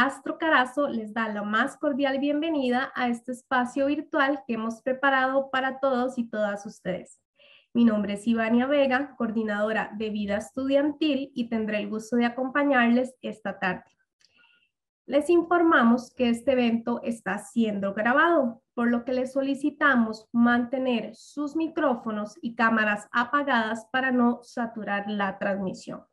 Castro Carazo les da la más cordial bienvenida a este espacio virtual que hemos preparado para todos y todas ustedes. Mi nombre es Ivania Vega, coordinadora de Vida Estudiantil y tendré el gusto de acompañarles esta tarde. Les informamos que este evento está siendo grabado, por lo que les solicitamos mantener sus micrófonos y cámaras apagadas para no saturar la transmisión.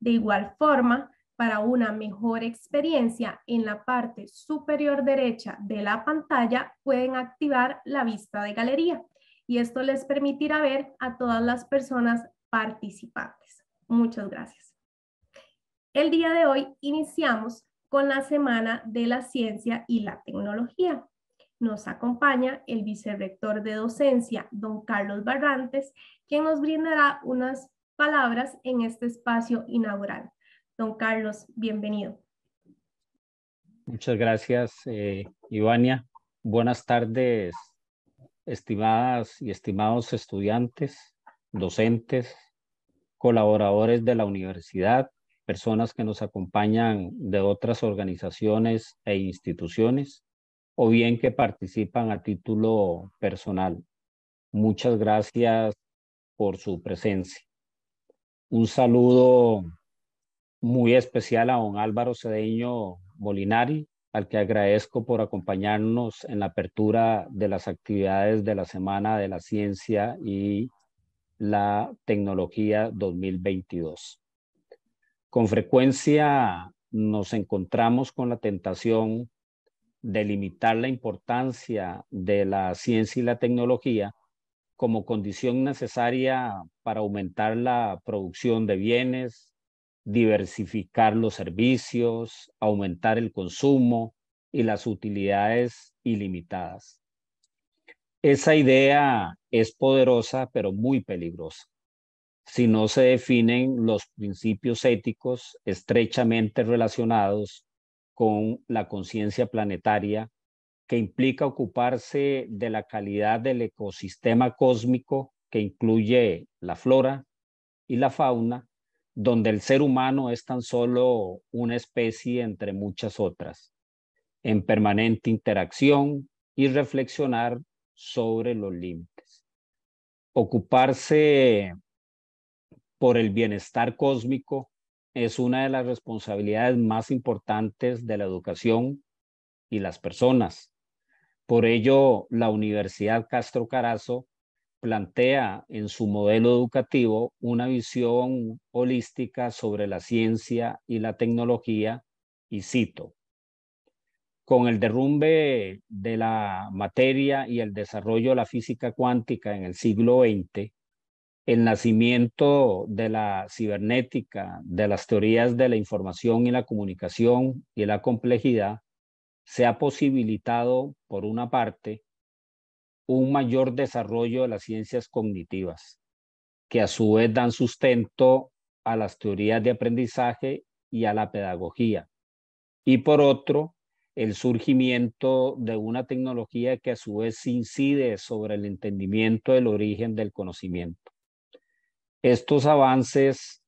De igual forma, para una mejor experiencia en la parte superior derecha de la pantalla pueden activar la vista de galería y esto les permitirá ver a todas las personas participantes. Muchas gracias. El día de hoy iniciamos con la Semana de la Ciencia y la Tecnología. Nos acompaña el vicerrector de docencia, don Carlos Barrantes, quien nos brindará unas palabras en este espacio inaugural. Don Carlos, bienvenido. Muchas gracias, eh, Ivania. Buenas tardes, estimadas y estimados estudiantes, docentes, colaboradores de la universidad, personas que nos acompañan de otras organizaciones e instituciones, o bien que participan a título personal. Muchas gracias por su presencia. Un saludo muy especial a don Álvaro Cedeño Molinari, al que agradezco por acompañarnos en la apertura de las actividades de la Semana de la Ciencia y la Tecnología 2022. Con frecuencia nos encontramos con la tentación de limitar la importancia de la ciencia y la tecnología como condición necesaria para aumentar la producción de bienes, diversificar los servicios, aumentar el consumo y las utilidades ilimitadas. Esa idea es poderosa, pero muy peligrosa si no se definen los principios éticos estrechamente relacionados con la conciencia planetaria, que implica ocuparse de la calidad del ecosistema cósmico que incluye la flora y la fauna, donde el ser humano es tan solo una especie entre muchas otras, en permanente interacción y reflexionar sobre los límites. Ocuparse por el bienestar cósmico es una de las responsabilidades más importantes de la educación y las personas. Por ello, la Universidad Castro Carazo plantea en su modelo educativo una visión holística sobre la ciencia y la tecnología, y cito, con el derrumbe de la materia y el desarrollo de la física cuántica en el siglo XX, el nacimiento de la cibernética, de las teorías de la información y la comunicación y la complejidad, se ha posibilitado, por una parte, un mayor desarrollo de las ciencias cognitivas, que a su vez dan sustento a las teorías de aprendizaje y a la pedagogía. Y por otro, el surgimiento de una tecnología que a su vez incide sobre el entendimiento del origen del conocimiento. Estos avances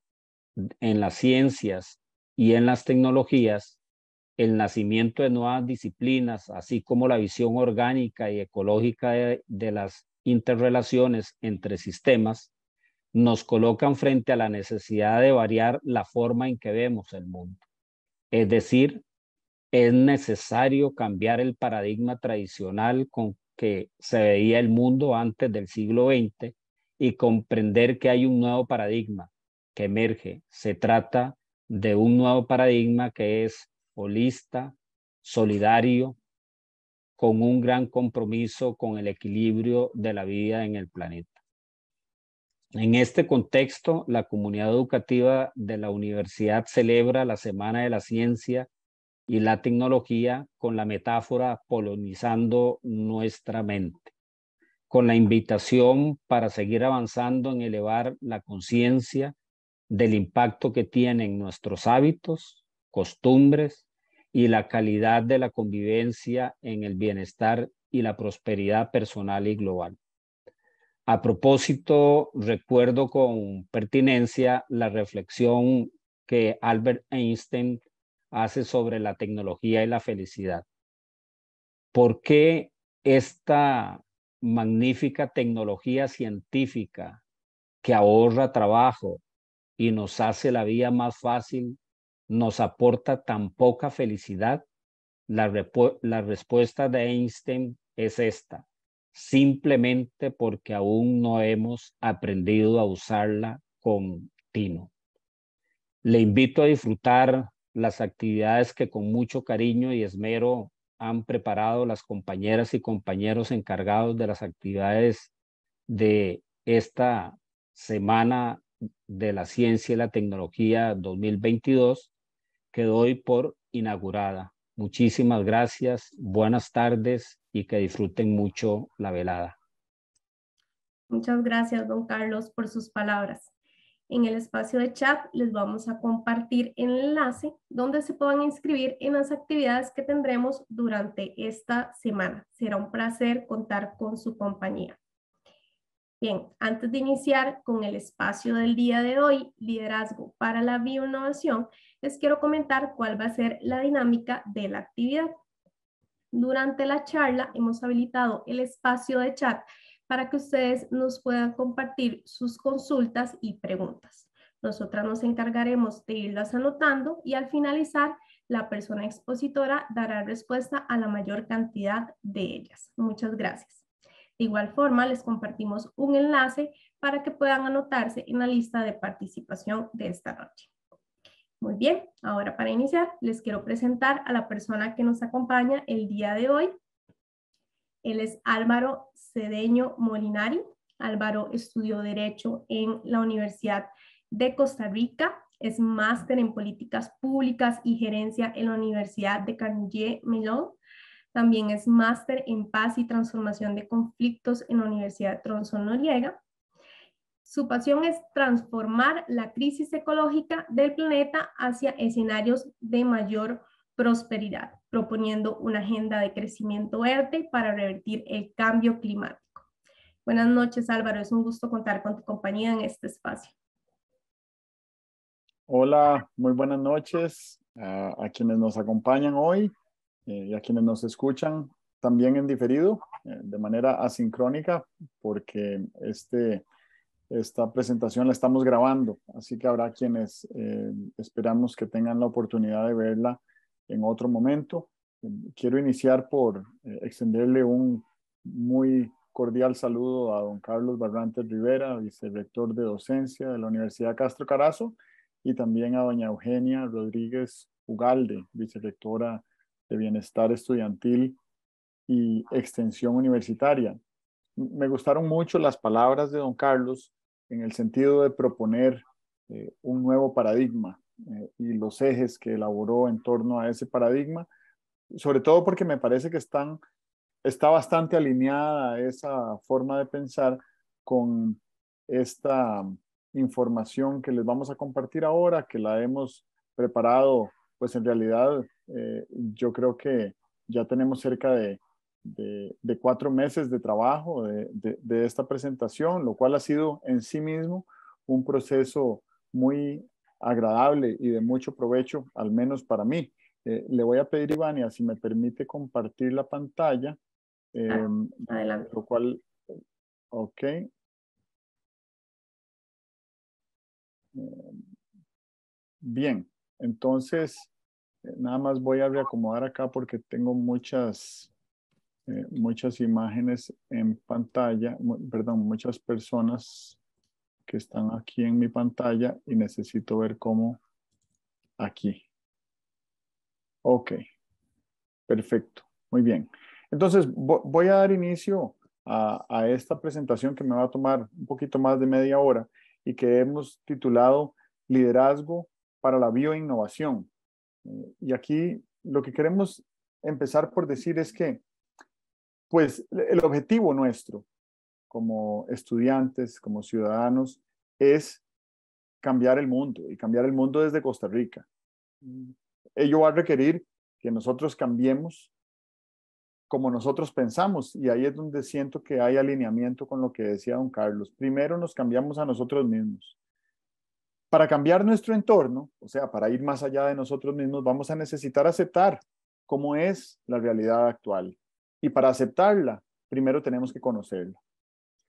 en las ciencias y en las tecnologías el nacimiento de nuevas disciplinas, así como la visión orgánica y ecológica de, las interrelaciones entre sistemas, nos colocan frente a la necesidad de variar la forma en que vemos el mundo. Es decir, es necesario cambiar el paradigma tradicional con que se veía el mundo antes del siglo XX y comprender que hay un nuevo paradigma que emerge. Se trata de un nuevo paradigma que es holista, solidario, con un gran compromiso con el equilibrio de la vida en el planeta. En este contexto, la comunidad educativa de la universidad celebra la Semana de la Ciencia y la Tecnología con la metáfora Polonizando nuestra mente, con la invitación para seguir avanzando en elevar la conciencia del impacto que tienen nuestros hábitos, costumbres, y la calidad de la convivencia en el bienestar y la prosperidad personal y global. A propósito, recuerdo con pertinencia la reflexión que Albert Einstein hace sobre la tecnología y la felicidad. ¿Por qué esta magnífica tecnología científica que ahorra trabajo y nos hace la vida más fácil nos aporta tan poca felicidad? La, respuesta de Einstein es esta, simplemente porque aún no hemos aprendido a usarla con tino. Le invito a disfrutar las actividades que con mucho cariño y esmero han preparado las compañeras y compañeros encargados de las actividades de esta semana de la ciencia y la tecnología 2022 que doy por inaugurada. Muchísimas gracias, buenas tardes y que disfruten mucho la velada. Muchas gracias, don Carlos, por sus palabras. En el espacio de chat les vamos a compartir el enlace donde se puedan inscribir en las actividades que tendremos durante esta semana. Será un placer contar con su compañía. Bien, antes de iniciar con el espacio del día de hoy, liderazgo para la bioinnovación, les quiero comentar cuál va a ser la dinámica de la actividad. Durante la charla hemos habilitado el espacio de chat para que ustedes nos puedan compartir sus consultas y preguntas. Nosotras nos encargaremos de irlas anotando y al finalizar la persona expositora dará respuesta a la mayor cantidad de ellas. Muchas gracias. De igual forma, les compartimos un enlace para que puedan anotarse en la lista de participación de esta noche. Muy bien, ahora para iniciar les quiero presentar a la persona que nos acompaña el día de hoy. Él es Álvaro Cedeño Molinari. Álvaro estudió Derecho en la Universidad de Costa Rica, es máster en Políticas Públicas y Gerencia en la Universidad de Carnegie Mellon. También es máster en Paz y Transformación de Conflictos en la Universidad Tronson Noriega su pasión es transformar la crisis ecológica del planeta hacia escenarios de mayor prosperidad, proponiendo una agenda de crecimiento verde para revertir el cambio climático. Buenas noches, Álvaro. Es un gusto contar con tu compañía en este espacio. Hola, muy buenas noches a, quienes nos acompañan hoy eh, y a quienes nos escuchan también en diferido, eh, de manera asincrónica, porque este esta presentación la estamos grabando, así que habrá quienes eh, esperamos que tengan la oportunidad de verla en otro momento. Quiero iniciar por eh, extenderle un muy cordial saludo a don Carlos Barrantes Rivera, vicerrector de docencia de la Universidad Castro Carazo, y también a doña Eugenia Rodríguez Ugalde, vicerrectora de Bienestar Estudiantil y Extensión Universitaria. Me gustaron mucho las palabras de don Carlos en el sentido de proponer eh, un nuevo paradigma eh, y los ejes que elaboró en torno a ese paradigma, sobre todo porque me parece que está bastante alineada esa forma de pensar con esta información que les vamos a compartir ahora, que la hemos preparado, pues en realidad eh, yo creo que ya tenemos cerca de de, cuatro meses de trabajo de, esta presentación, lo cual ha sido en sí mismo un proceso muy agradable y de mucho provecho, al menos para mí. Eh, le voy a pedir, Ivania, si me permite compartir la pantalla. Ah, em, adelante. Lo cual, ok. Em, bien, entonces, eh, nada más voy a reacomodar acá porque tengo muchas eh, muchas imágenes en pantalla, perdón, muchas personas que están aquí en mi pantalla y necesito ver cómo aquí. Ok, perfecto, muy bien. Entonces voy a dar inicio a, esta presentación que me va a tomar un poquito más de media hora y que hemos titulado Liderazgo para la Bioinnovación. Eh, y aquí lo que queremos empezar por decir es que pues el objetivo nuestro como estudiantes, como ciudadanos, es cambiar el mundo y cambiar el mundo desde Costa Rica. Mm. Ello va a requerir que nosotros cambiemos como nosotros pensamos y ahí es donde siento que hay alineamiento con lo que decía don Carlos. Primero nos cambiamos a nosotros mismos. Para cambiar nuestro entorno, o sea, para ir más allá de nosotros mismos, vamos a necesitar aceptar cómo es la realidad actual. Y para aceptarla, primero tenemos que conocerla.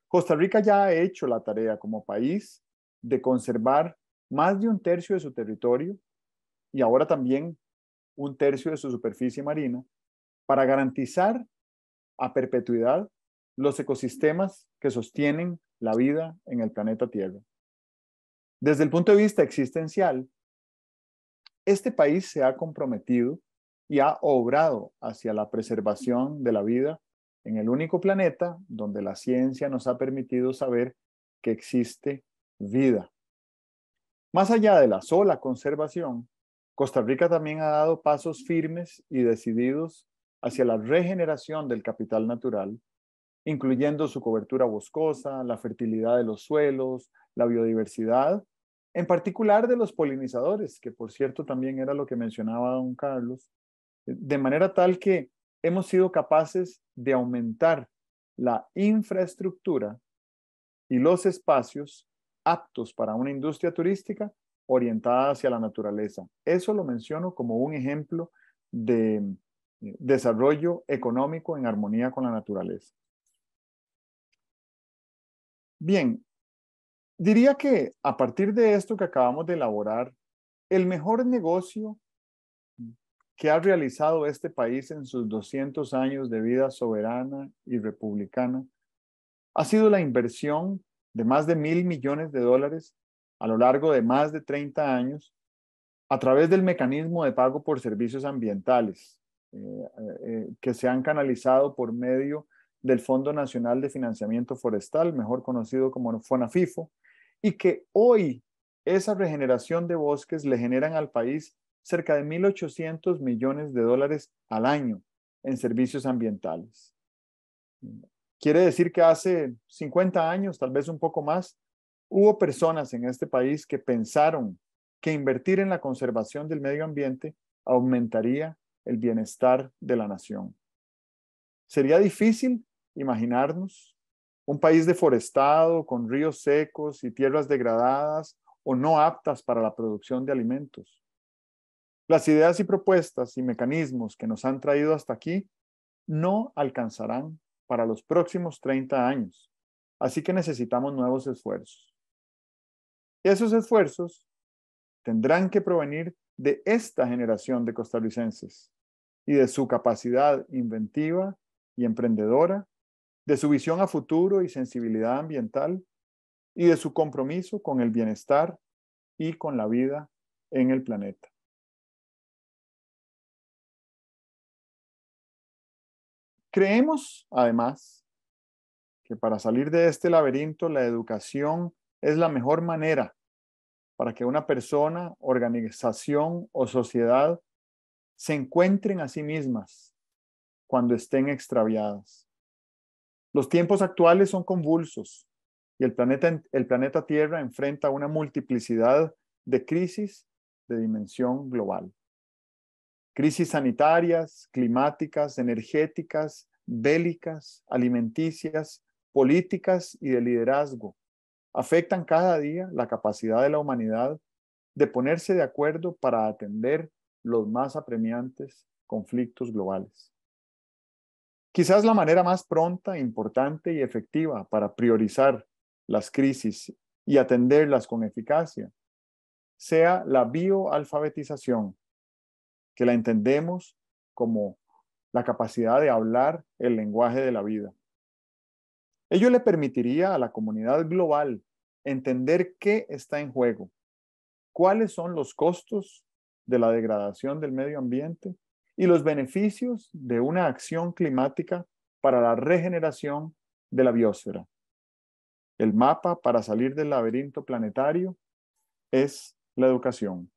Costa Rica ya ha hecho la tarea como país de conservar más de un tercio de su territorio y ahora también un tercio de su superficie marina para garantizar a perpetuidad los ecosistemas que sostienen la vida en el planeta Tierra. Desde el punto de vista existencial, este país se ha comprometido y ha obrado hacia la preservación de la vida en el único planeta donde la ciencia nos ha permitido saber que existe vida. Más allá de la sola conservación, Costa Rica también ha dado pasos firmes y decididos hacia la regeneración del capital natural, incluyendo su cobertura boscosa, la fertilidad de los suelos, la biodiversidad, en particular de los polinizadores, que por cierto también era lo que mencionaba don Carlos, de manera tal que hemos sido capaces de aumentar la infraestructura y los espacios aptos para una industria turística orientada hacia la naturaleza. Eso lo menciono como un ejemplo de eh, desarrollo económico en armonía con la naturaleza. Bien, diría que a partir de esto que acabamos de elaborar, el mejor negocio que ha realizado este país en sus 200 años de vida soberana y republicana ha sido la inversión de más de mil millones de dólares a lo largo de más de 30 años a través del mecanismo de pago por servicios ambientales eh, eh, eh, que se han canalizado por medio del Fondo Nacional de Financiamiento Forestal, mejor conocido como FONAFIFO, y que hoy esa regeneración de bosques le generan al país cerca de 1.800 millones de dólares al año en servicios ambientales. Quiere decir que hace 50 años, tal vez un poco más, hubo personas en este país que pensaron que invertir en la conservación del medio ambiente aumentaría el bienestar de la nación. Sería difícil imaginarnos un país deforestado, con ríos secos y tierras degradadas o no aptas para la producción de alimentos. Las ideas y propuestas y mecanismos que nos han traído hasta aquí no alcanzarán para los próximos 30 años, así que necesitamos nuevos esfuerzos. Esos esfuerzos tendrán que provenir de esta generación de costarricenses y de su capacidad inventiva y emprendedora, de su visión a futuro y sensibilidad ambiental y de su compromiso con el bienestar y con la vida en el planeta. Creemos, además, que para salir de este laberinto la educación es la mejor manera para que una persona, organización o sociedad se encuentren a sí mismas cuando estén extraviadas. Los tiempos actuales son convulsos y el planeta, Tierra enfrenta una multiplicidad de crisis de dimensión global crisis sanitarias, climáticas, energéticas, bélicas, alimenticias, políticas y de liderazgo afectan cada día la capacidad de la humanidad de ponerse de acuerdo para atender los más apremiantes conflictos globales. Quizás la manera más pronta, importante y efectiva para priorizar las crisis y atenderlas con eficacia sea la bioalfabetización, que la entendemos como la capacidad de hablar el lenguaje de la vida. Ello le permitiría a la comunidad global entender qué está en juego, cuáles son los costos de la degradación del medio ambiente y los beneficios de una acción climática para la regeneración de la biosfera. El mapa para salir del laberinto planetario es la educación.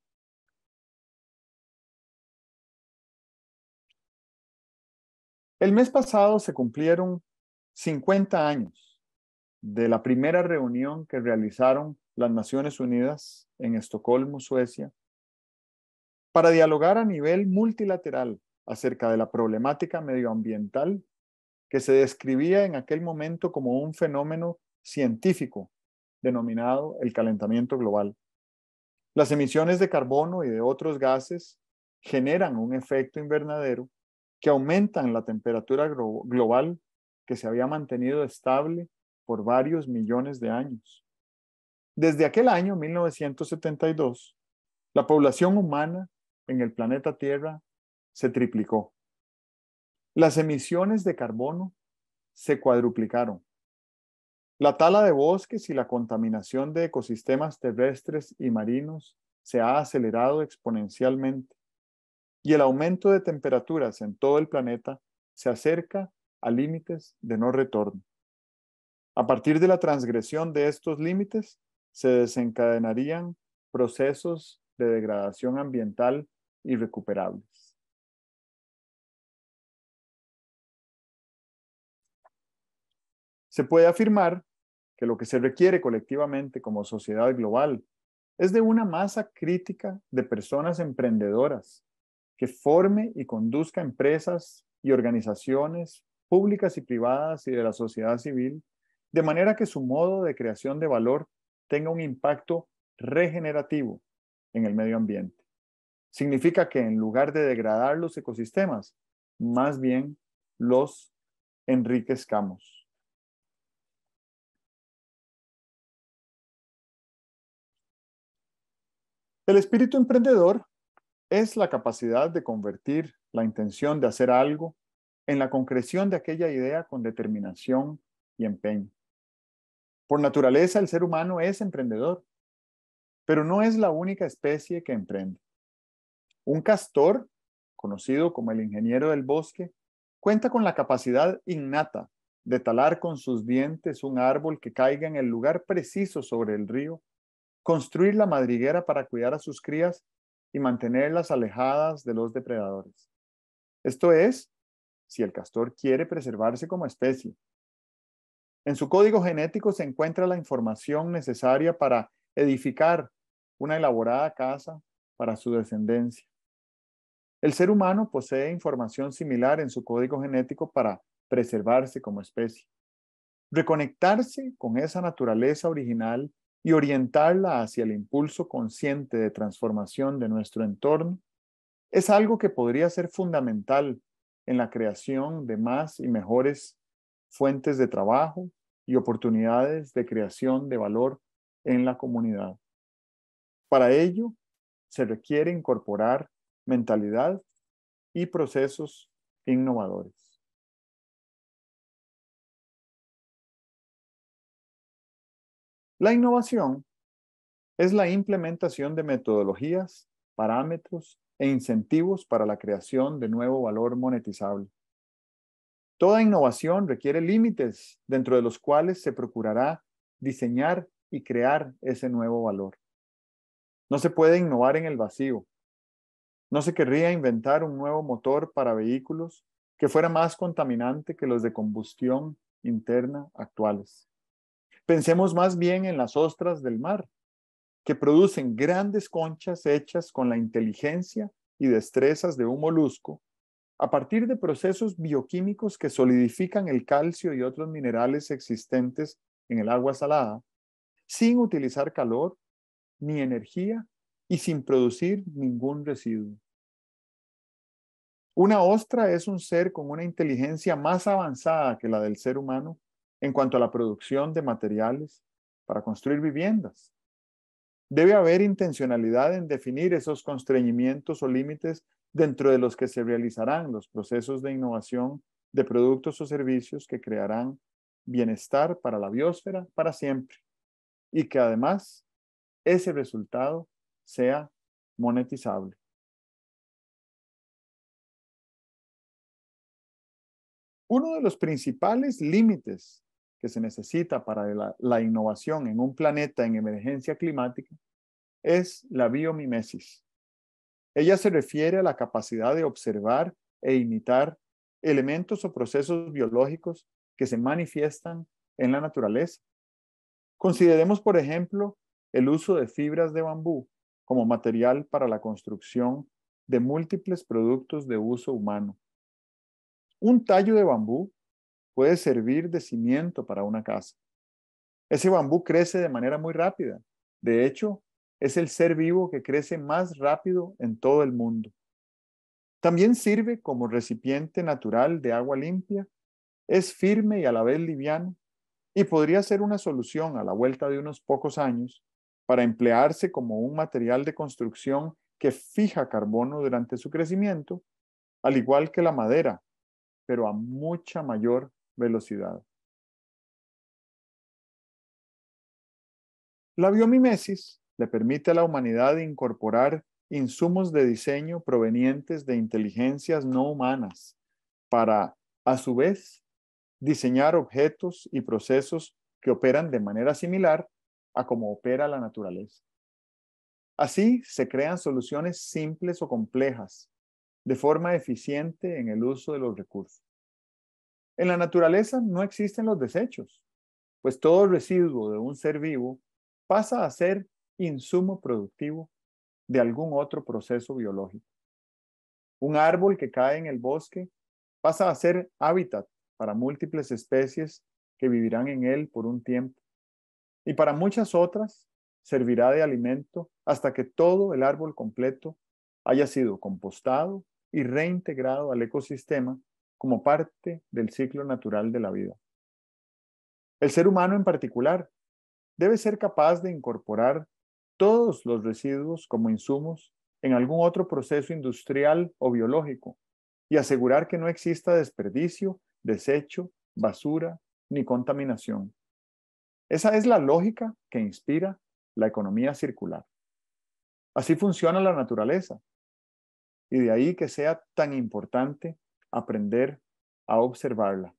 El mes pasado se cumplieron 50 años de la primera reunión que realizaron las Naciones Unidas en Estocolmo, Suecia, para dialogar a nivel multilateral acerca de la problemática medioambiental que se describía en aquel momento como un fenómeno científico denominado el calentamiento global. Las emisiones de carbono y de otros gases generan un efecto invernadero que aumentan la temperatura global que se había mantenido estable por varios millones de años. Desde aquel año 1972, la población humana en el planeta Tierra se triplicó. Las emisiones de carbono se cuadruplicaron. La tala de bosques y la contaminación de ecosistemas terrestres y marinos se ha acelerado exponencialmente y el aumento de temperaturas en todo el planeta se acerca a límites de no retorno. A partir de la transgresión de estos límites, se desencadenarían procesos de degradación ambiental irrecuperables. Se puede afirmar que lo que se requiere colectivamente como sociedad global es de una masa crítica de personas emprendedoras que forme y conduzca empresas y organizaciones públicas y privadas y de la sociedad civil, de manera que su modo de creación de valor tenga un impacto regenerativo en el medio ambiente. Significa que en lugar de degradar los ecosistemas, más bien los enriquezcamos. El espíritu emprendedor es la capacidad de convertir la intención de hacer algo en la concreción de aquella idea con determinación y empeño. Por naturaleza, el ser humano es emprendedor, pero no es la única especie que emprende. Un castor, conocido como el ingeniero del bosque, cuenta con la capacidad innata de talar con sus dientes un árbol que caiga en el lugar preciso sobre el río, construir la madriguera para cuidar a sus crías y mantenerlas alejadas de los depredadores. Esto es, si el castor quiere preservarse como especie. En su código genético se encuentra la información necesaria para edificar una elaborada casa para su descendencia. El ser humano posee información similar en su código genético para preservarse como especie. Reconectarse con esa naturaleza original y orientarla hacia el impulso consciente de transformación de nuestro entorno es algo que podría ser fundamental en la creación de más y mejores fuentes de trabajo y oportunidades de creación de valor en la comunidad. Para ello, se requiere incorporar mentalidad y procesos innovadores. La innovación es la implementación de metodologías, parámetros e incentivos para la creación de nuevo valor monetizable. Toda innovación requiere límites dentro de los cuales se procurará diseñar y crear ese nuevo valor. No se puede innovar en el vacío. No se querría inventar un nuevo motor para vehículos que fuera más contaminante que los de combustión interna actuales. Pensemos más bien en las ostras del mar, que producen grandes conchas hechas con la inteligencia y destrezas de un molusco, a partir de procesos bioquímicos que solidifican el calcio y otros minerales existentes en el agua salada, sin utilizar calor ni energía y sin producir ningún residuo. Una ostra es un ser con una inteligencia más avanzada que la del ser humano en cuanto a la producción de materiales para construir viviendas. Debe haber intencionalidad en definir esos constreñimientos o límites dentro de los que se realizarán los procesos de innovación de productos o servicios que crearán bienestar para la biosfera para siempre y que además ese resultado sea monetizable. Uno de los principales límites que se necesita para la, innovación en un planeta en emergencia climática es la biomimesis. Ella se refiere a la capacidad de observar e imitar elementos o procesos biológicos que se manifiestan en la naturaleza. Consideremos, por ejemplo, el uso de fibras de bambú como material para la construcción de múltiples productos de uso humano. Un tallo de bambú puede servir de cimiento para una casa. Ese bambú crece de manera muy rápida. De hecho, es el ser vivo que crece más rápido en todo el mundo. También sirve como recipiente natural de agua limpia, es firme y a la vez liviano, y podría ser una solución a la vuelta de unos pocos años para emplearse como un material de construcción que fija carbono durante su crecimiento, al igual que la madera, pero a mucha mayor velocidad. La biomimesis le permite a la humanidad incorporar insumos de diseño provenientes de inteligencias no humanas para, a su vez, diseñar objetos y procesos que operan de manera similar a como opera la naturaleza. Así se crean soluciones simples o complejas, de forma eficiente en el uso de los recursos. En la naturaleza no existen los desechos, pues todo residuo de un ser vivo pasa a ser insumo productivo de algún otro proceso biológico. Un árbol que cae en el bosque pasa a ser hábitat para múltiples especies que vivirán en él por un tiempo. Y para muchas otras servirá de alimento hasta que todo el árbol completo haya sido compostado y reintegrado al ecosistema como parte del ciclo natural de la vida. El ser humano en particular debe ser capaz de incorporar todos los residuos como insumos en algún otro proceso industrial o biológico y asegurar que no exista desperdicio, desecho, basura ni contaminación. Esa es la lógica que inspira la economía circular. Así funciona la naturaleza y de ahí que sea tan importante aprender a observarla.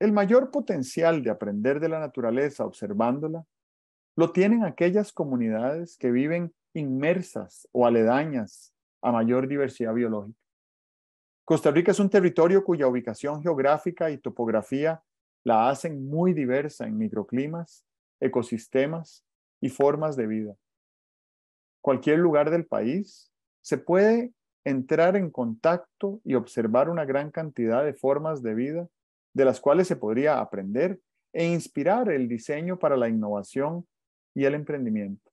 El mayor potencial de aprender de la naturaleza observándola lo tienen aquellas comunidades que viven inmersas o aledañas a mayor diversidad biológica. Costa Rica es un territorio cuya ubicación geográfica y topografía la hacen muy diversa en microclimas, ecosistemas y formas de vida cualquier lugar del país, se puede entrar en contacto y observar una gran cantidad de formas de vida de las cuales se podría aprender e inspirar el diseño para la innovación y el emprendimiento.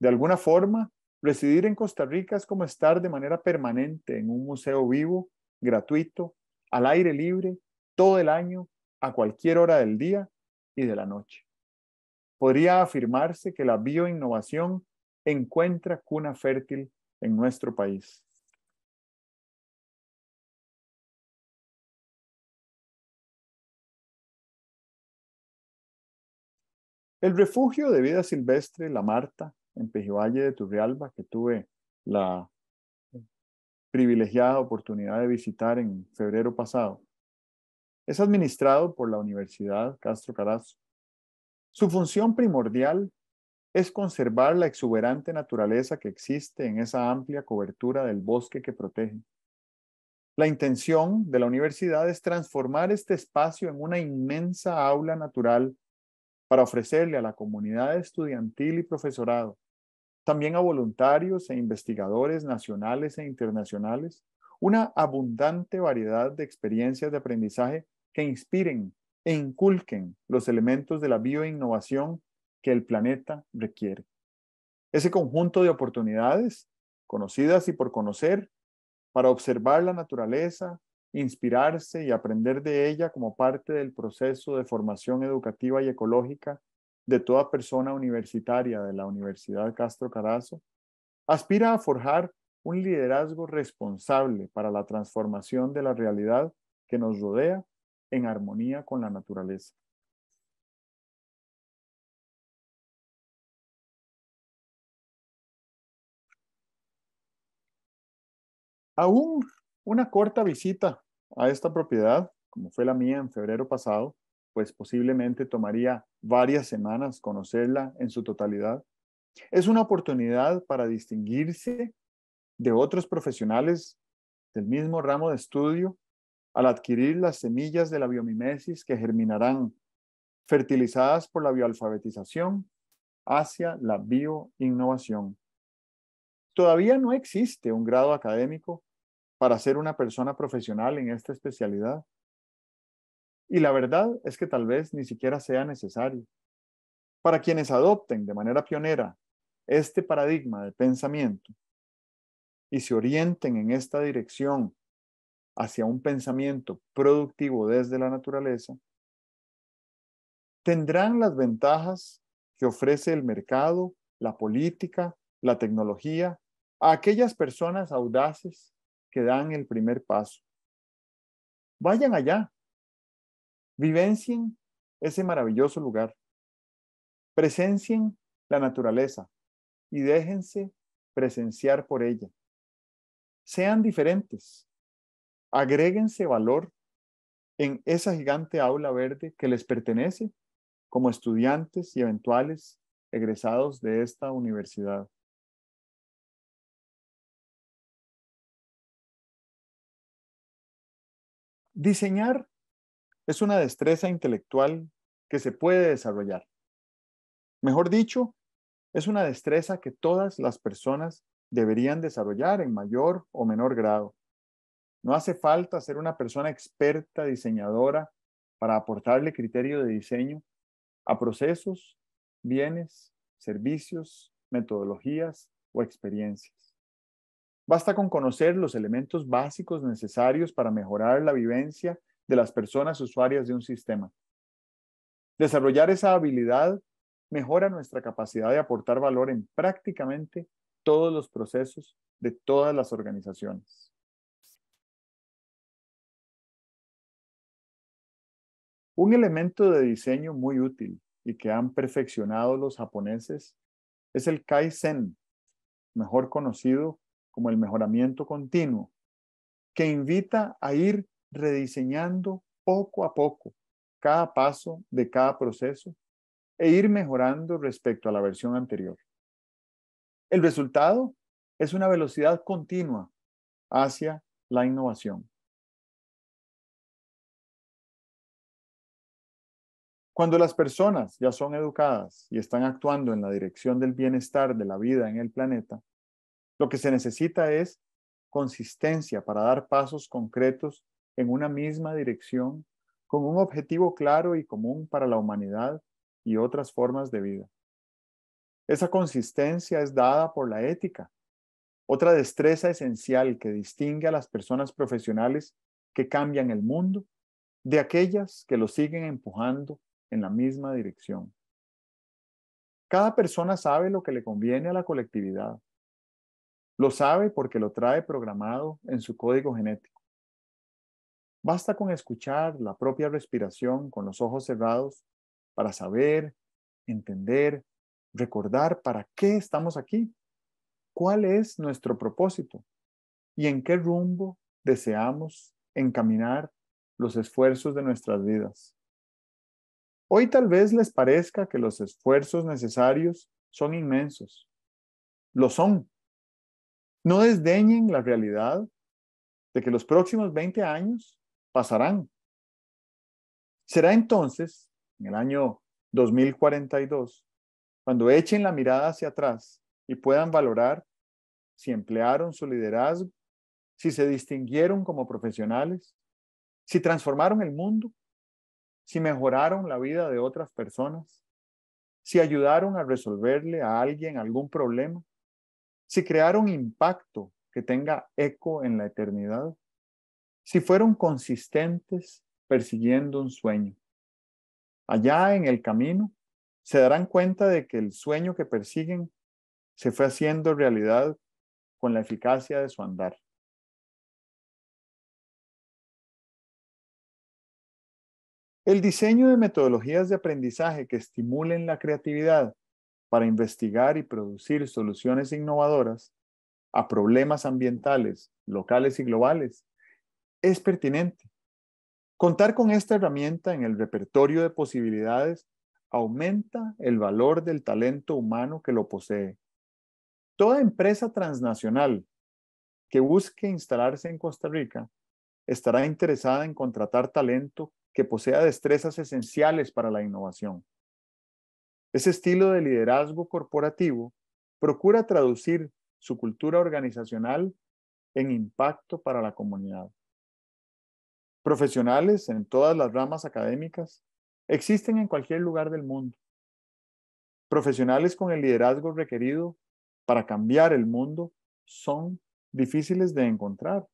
De alguna forma, residir en Costa Rica es como estar de manera permanente en un museo vivo, gratuito, al aire libre, todo el año, a cualquier hora del día y de la noche. Podría afirmarse que la bioinnovación encuentra cuna fértil en nuestro país. El refugio de vida silvestre La Marta, en Pejivalle de Turrialba, que tuve la privilegiada oportunidad de visitar en febrero pasado, es administrado por la Universidad Castro Carazo. Su función primordial es conservar la exuberante naturaleza que existe en esa amplia cobertura del bosque que protege. La intención de la universidad es transformar este espacio en una inmensa aula natural para ofrecerle a la comunidad estudiantil y profesorado, también a voluntarios e investigadores nacionales e internacionales, una abundante variedad de experiencias de aprendizaje que inspiren e inculquen los elementos de la bioinnovación que el planeta requiere. Ese conjunto de oportunidades, conocidas y por conocer, para observar la naturaleza, inspirarse y aprender de ella como parte del proceso de formación educativa y ecológica de toda persona universitaria de la Universidad Castro Carazo, aspira a forjar un liderazgo responsable para la transformación de la realidad que nos rodea en armonía con la naturaleza. Aún una corta visita a esta propiedad, como fue la mía en febrero pasado, pues posiblemente tomaría varias semanas conocerla en su totalidad. Es una oportunidad para distinguirse de otros profesionales del mismo ramo de estudio al adquirir las semillas de la biomimesis que germinarán, fertilizadas por la bioalfabetización, hacia la bioinnovación. Todavía no existe un grado académico para ser una persona profesional en esta especialidad. Y la verdad es que tal vez ni siquiera sea necesario. Para quienes adopten de manera pionera este paradigma de pensamiento y se orienten en esta dirección hacia un pensamiento productivo desde la naturaleza, tendrán las ventajas que ofrece el mercado, la política, la tecnología a aquellas personas audaces que dan el primer paso. Vayan allá, vivencien ese maravilloso lugar, presencien la naturaleza y déjense presenciar por ella. Sean diferentes, agréguense valor en esa gigante aula verde que les pertenece como estudiantes y eventuales egresados de esta universidad. Diseñar es una destreza intelectual que se puede desarrollar. Mejor dicho, es una destreza que todas las personas deberían desarrollar en mayor o menor grado. No hace falta ser una persona experta diseñadora para aportarle criterio de diseño a procesos, bienes, servicios, metodologías o experiencias. Basta con conocer los elementos básicos necesarios para mejorar la vivencia de las personas usuarias de un sistema. Desarrollar esa habilidad mejora nuestra capacidad de aportar valor en prácticamente todos los procesos de todas las organizaciones. Un elemento de diseño muy útil y que han perfeccionado los japoneses es el Kaizen, mejor conocido como el mejoramiento continuo, que invita a ir rediseñando poco a poco cada paso de cada proceso e ir mejorando respecto a la versión anterior. El resultado es una velocidad continua hacia la innovación. Cuando las personas ya son educadas y están actuando en la dirección del bienestar de la vida en el planeta, lo que se necesita es consistencia para dar pasos concretos en una misma dirección, con un objetivo claro y común para la humanidad y otras formas de vida. Esa consistencia es dada por la ética, otra destreza esencial que distingue a las personas profesionales que cambian el mundo de aquellas que lo siguen empujando en la misma dirección. Cada persona sabe lo que le conviene a la colectividad lo sabe porque lo trae programado en su código genético. Basta con escuchar la propia respiración con los ojos cerrados para saber, entender, recordar para qué estamos aquí, cuál es nuestro propósito y en qué rumbo deseamos encaminar los esfuerzos de nuestras vidas. Hoy tal vez les parezca que los esfuerzos necesarios son inmensos. Lo son, no desdeñen la realidad de que los próximos 20 años pasarán. Será entonces, en el año 2042, cuando echen la mirada hacia atrás y puedan valorar si emplearon su liderazgo, si se distinguieron como profesionales, si transformaron el mundo, si mejoraron la vida de otras personas, si ayudaron a resolverle a alguien algún problema, si crearon impacto que tenga eco en la eternidad, si fueron consistentes persiguiendo un sueño. Allá en el camino se darán cuenta de que el sueño que persiguen se fue haciendo realidad con la eficacia de su andar. El diseño de metodologías de aprendizaje que estimulen la creatividad para investigar y producir soluciones innovadoras a problemas ambientales, locales y globales, es pertinente. Contar con esta herramienta en el repertorio de posibilidades aumenta el valor del talento humano que lo posee. Toda empresa transnacional que busque instalarse en Costa Rica estará interesada en contratar talento que posea destrezas esenciales para la innovación. Ese estilo de liderazgo corporativo procura traducir su cultura organizacional en impacto para la comunidad. Profesionales en todas las ramas académicas existen en cualquier lugar del mundo. Profesionales con el liderazgo requerido para cambiar el mundo son difíciles de encontrar.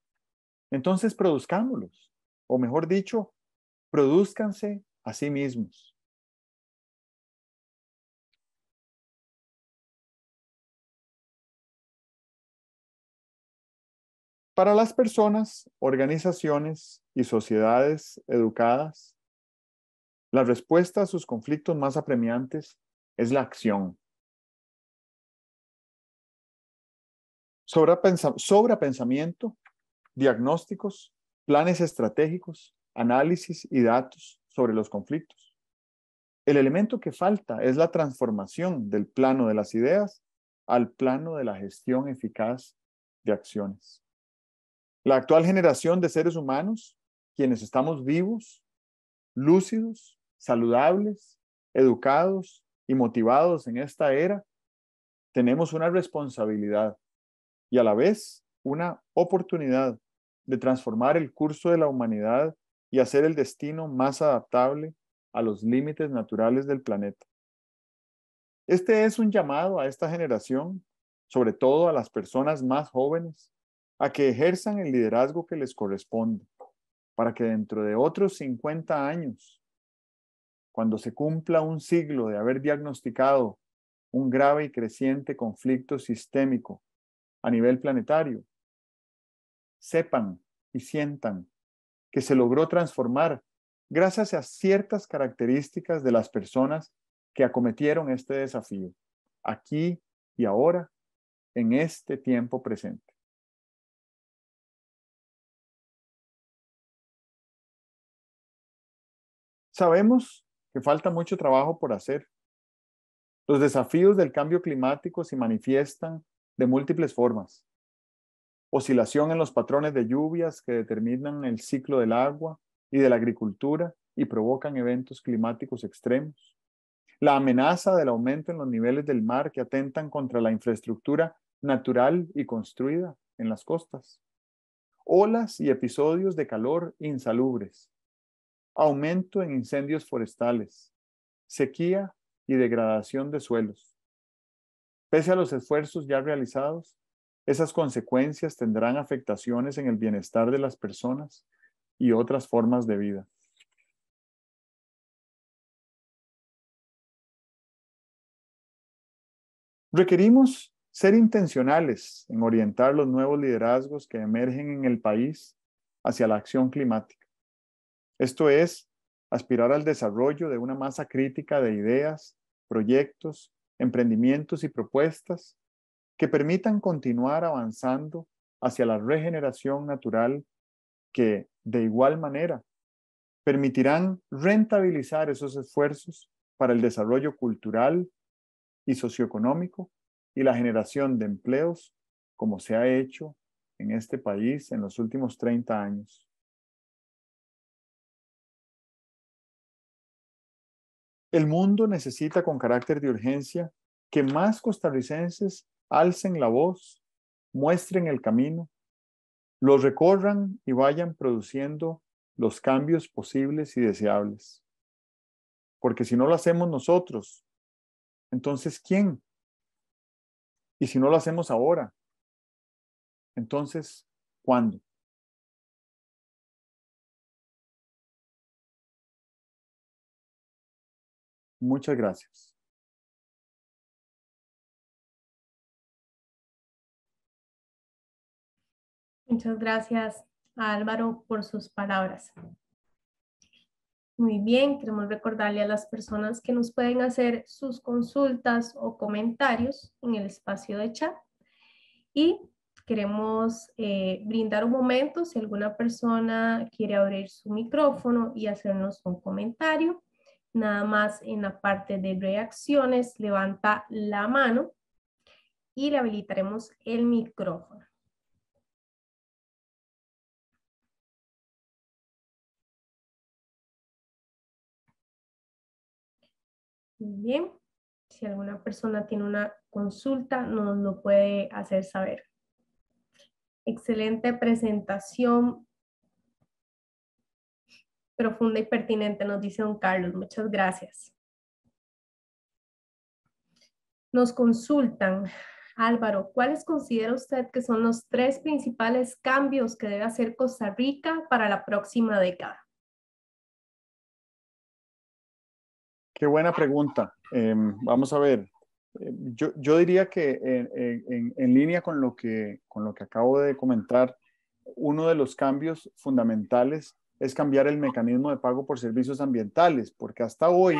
Entonces, produzcámoslos, o mejor dicho, produzcanse a sí mismos. Para las personas, organizaciones y sociedades educadas, la respuesta a sus conflictos más apremiantes es la acción. Sobra, sobra pensamiento, diagnósticos, planes estratégicos, análisis y datos sobre los conflictos. El elemento que falta es la transformación del plano de las ideas al plano de la gestión eficaz de acciones. La actual generación de seres humanos, quienes estamos vivos, lúcidos, saludables, educados y motivados en esta era, tenemos una responsabilidad y a la vez una oportunidad de transformar el curso de la humanidad y hacer el destino más adaptable a los límites naturales del planeta. Este es un llamado a esta generación, sobre todo a las personas más jóvenes, a que ejerzan el liderazgo que les corresponde, para que dentro de otros 50 años, cuando se cumpla un siglo de haber diagnosticado un grave y creciente conflicto sistémico a nivel planetario, sepan y sientan que se logró transformar gracias a ciertas características de las personas que acometieron este desafío, aquí y ahora, en este tiempo presente. Sabemos que falta mucho trabajo por hacer. Los desafíos del cambio climático se manifiestan de múltiples formas. Oscilación en los patrones de lluvias que determinan el ciclo del agua y de la agricultura y provocan eventos climáticos extremos. La amenaza del aumento en los niveles del mar que atentan contra la infraestructura natural y construida en las costas. Olas y episodios de calor insalubres aumento en incendios forestales, sequía y degradación de suelos. Pese a los esfuerzos ya realizados, esas consecuencias tendrán afectaciones en el bienestar de las personas y otras formas de vida. Requerimos ser intencionales en orientar los nuevos liderazgos que emergen en el país hacia la acción climática. Esto es aspirar al desarrollo de una masa crítica de ideas, proyectos, emprendimientos y propuestas que permitan continuar avanzando hacia la regeneración natural que, de igual manera, permitirán rentabilizar esos esfuerzos para el desarrollo cultural y socioeconómico y la generación de empleos como se ha hecho en este país en los últimos 30 años. El mundo necesita con carácter de urgencia que más costarricenses alcen la voz, muestren el camino, lo recorran y vayan produciendo los cambios posibles y deseables. Porque si no lo hacemos nosotros, entonces ¿quién? Y si no lo hacemos ahora, entonces ¿cuándo? Muchas gracias. Muchas gracias a Álvaro por sus palabras. Muy bien, queremos recordarle a las personas que nos pueden hacer sus consultas o comentarios en el espacio de chat. Y queremos eh, brindar un momento si alguna persona quiere abrir su micrófono y hacernos un comentario nada más en la parte de reacciones, levanta la mano y le habilitaremos el micrófono. Bien, si alguna persona tiene una consulta, nos lo puede hacer saber. Excelente presentación, profunda y pertinente, nos dice don Carlos. Muchas gracias. Nos consultan, Álvaro, ¿cuáles considera usted que son los tres principales cambios que debe hacer Costa Rica para la próxima década? Qué buena pregunta. Em, vamos a ver. Em, yo, diría que eh, eh, en, línea con lo, que, con lo que acabo de comentar, uno de los cambios fundamentales es cambiar el mecanismo de pago por servicios ambientales, porque hasta hoy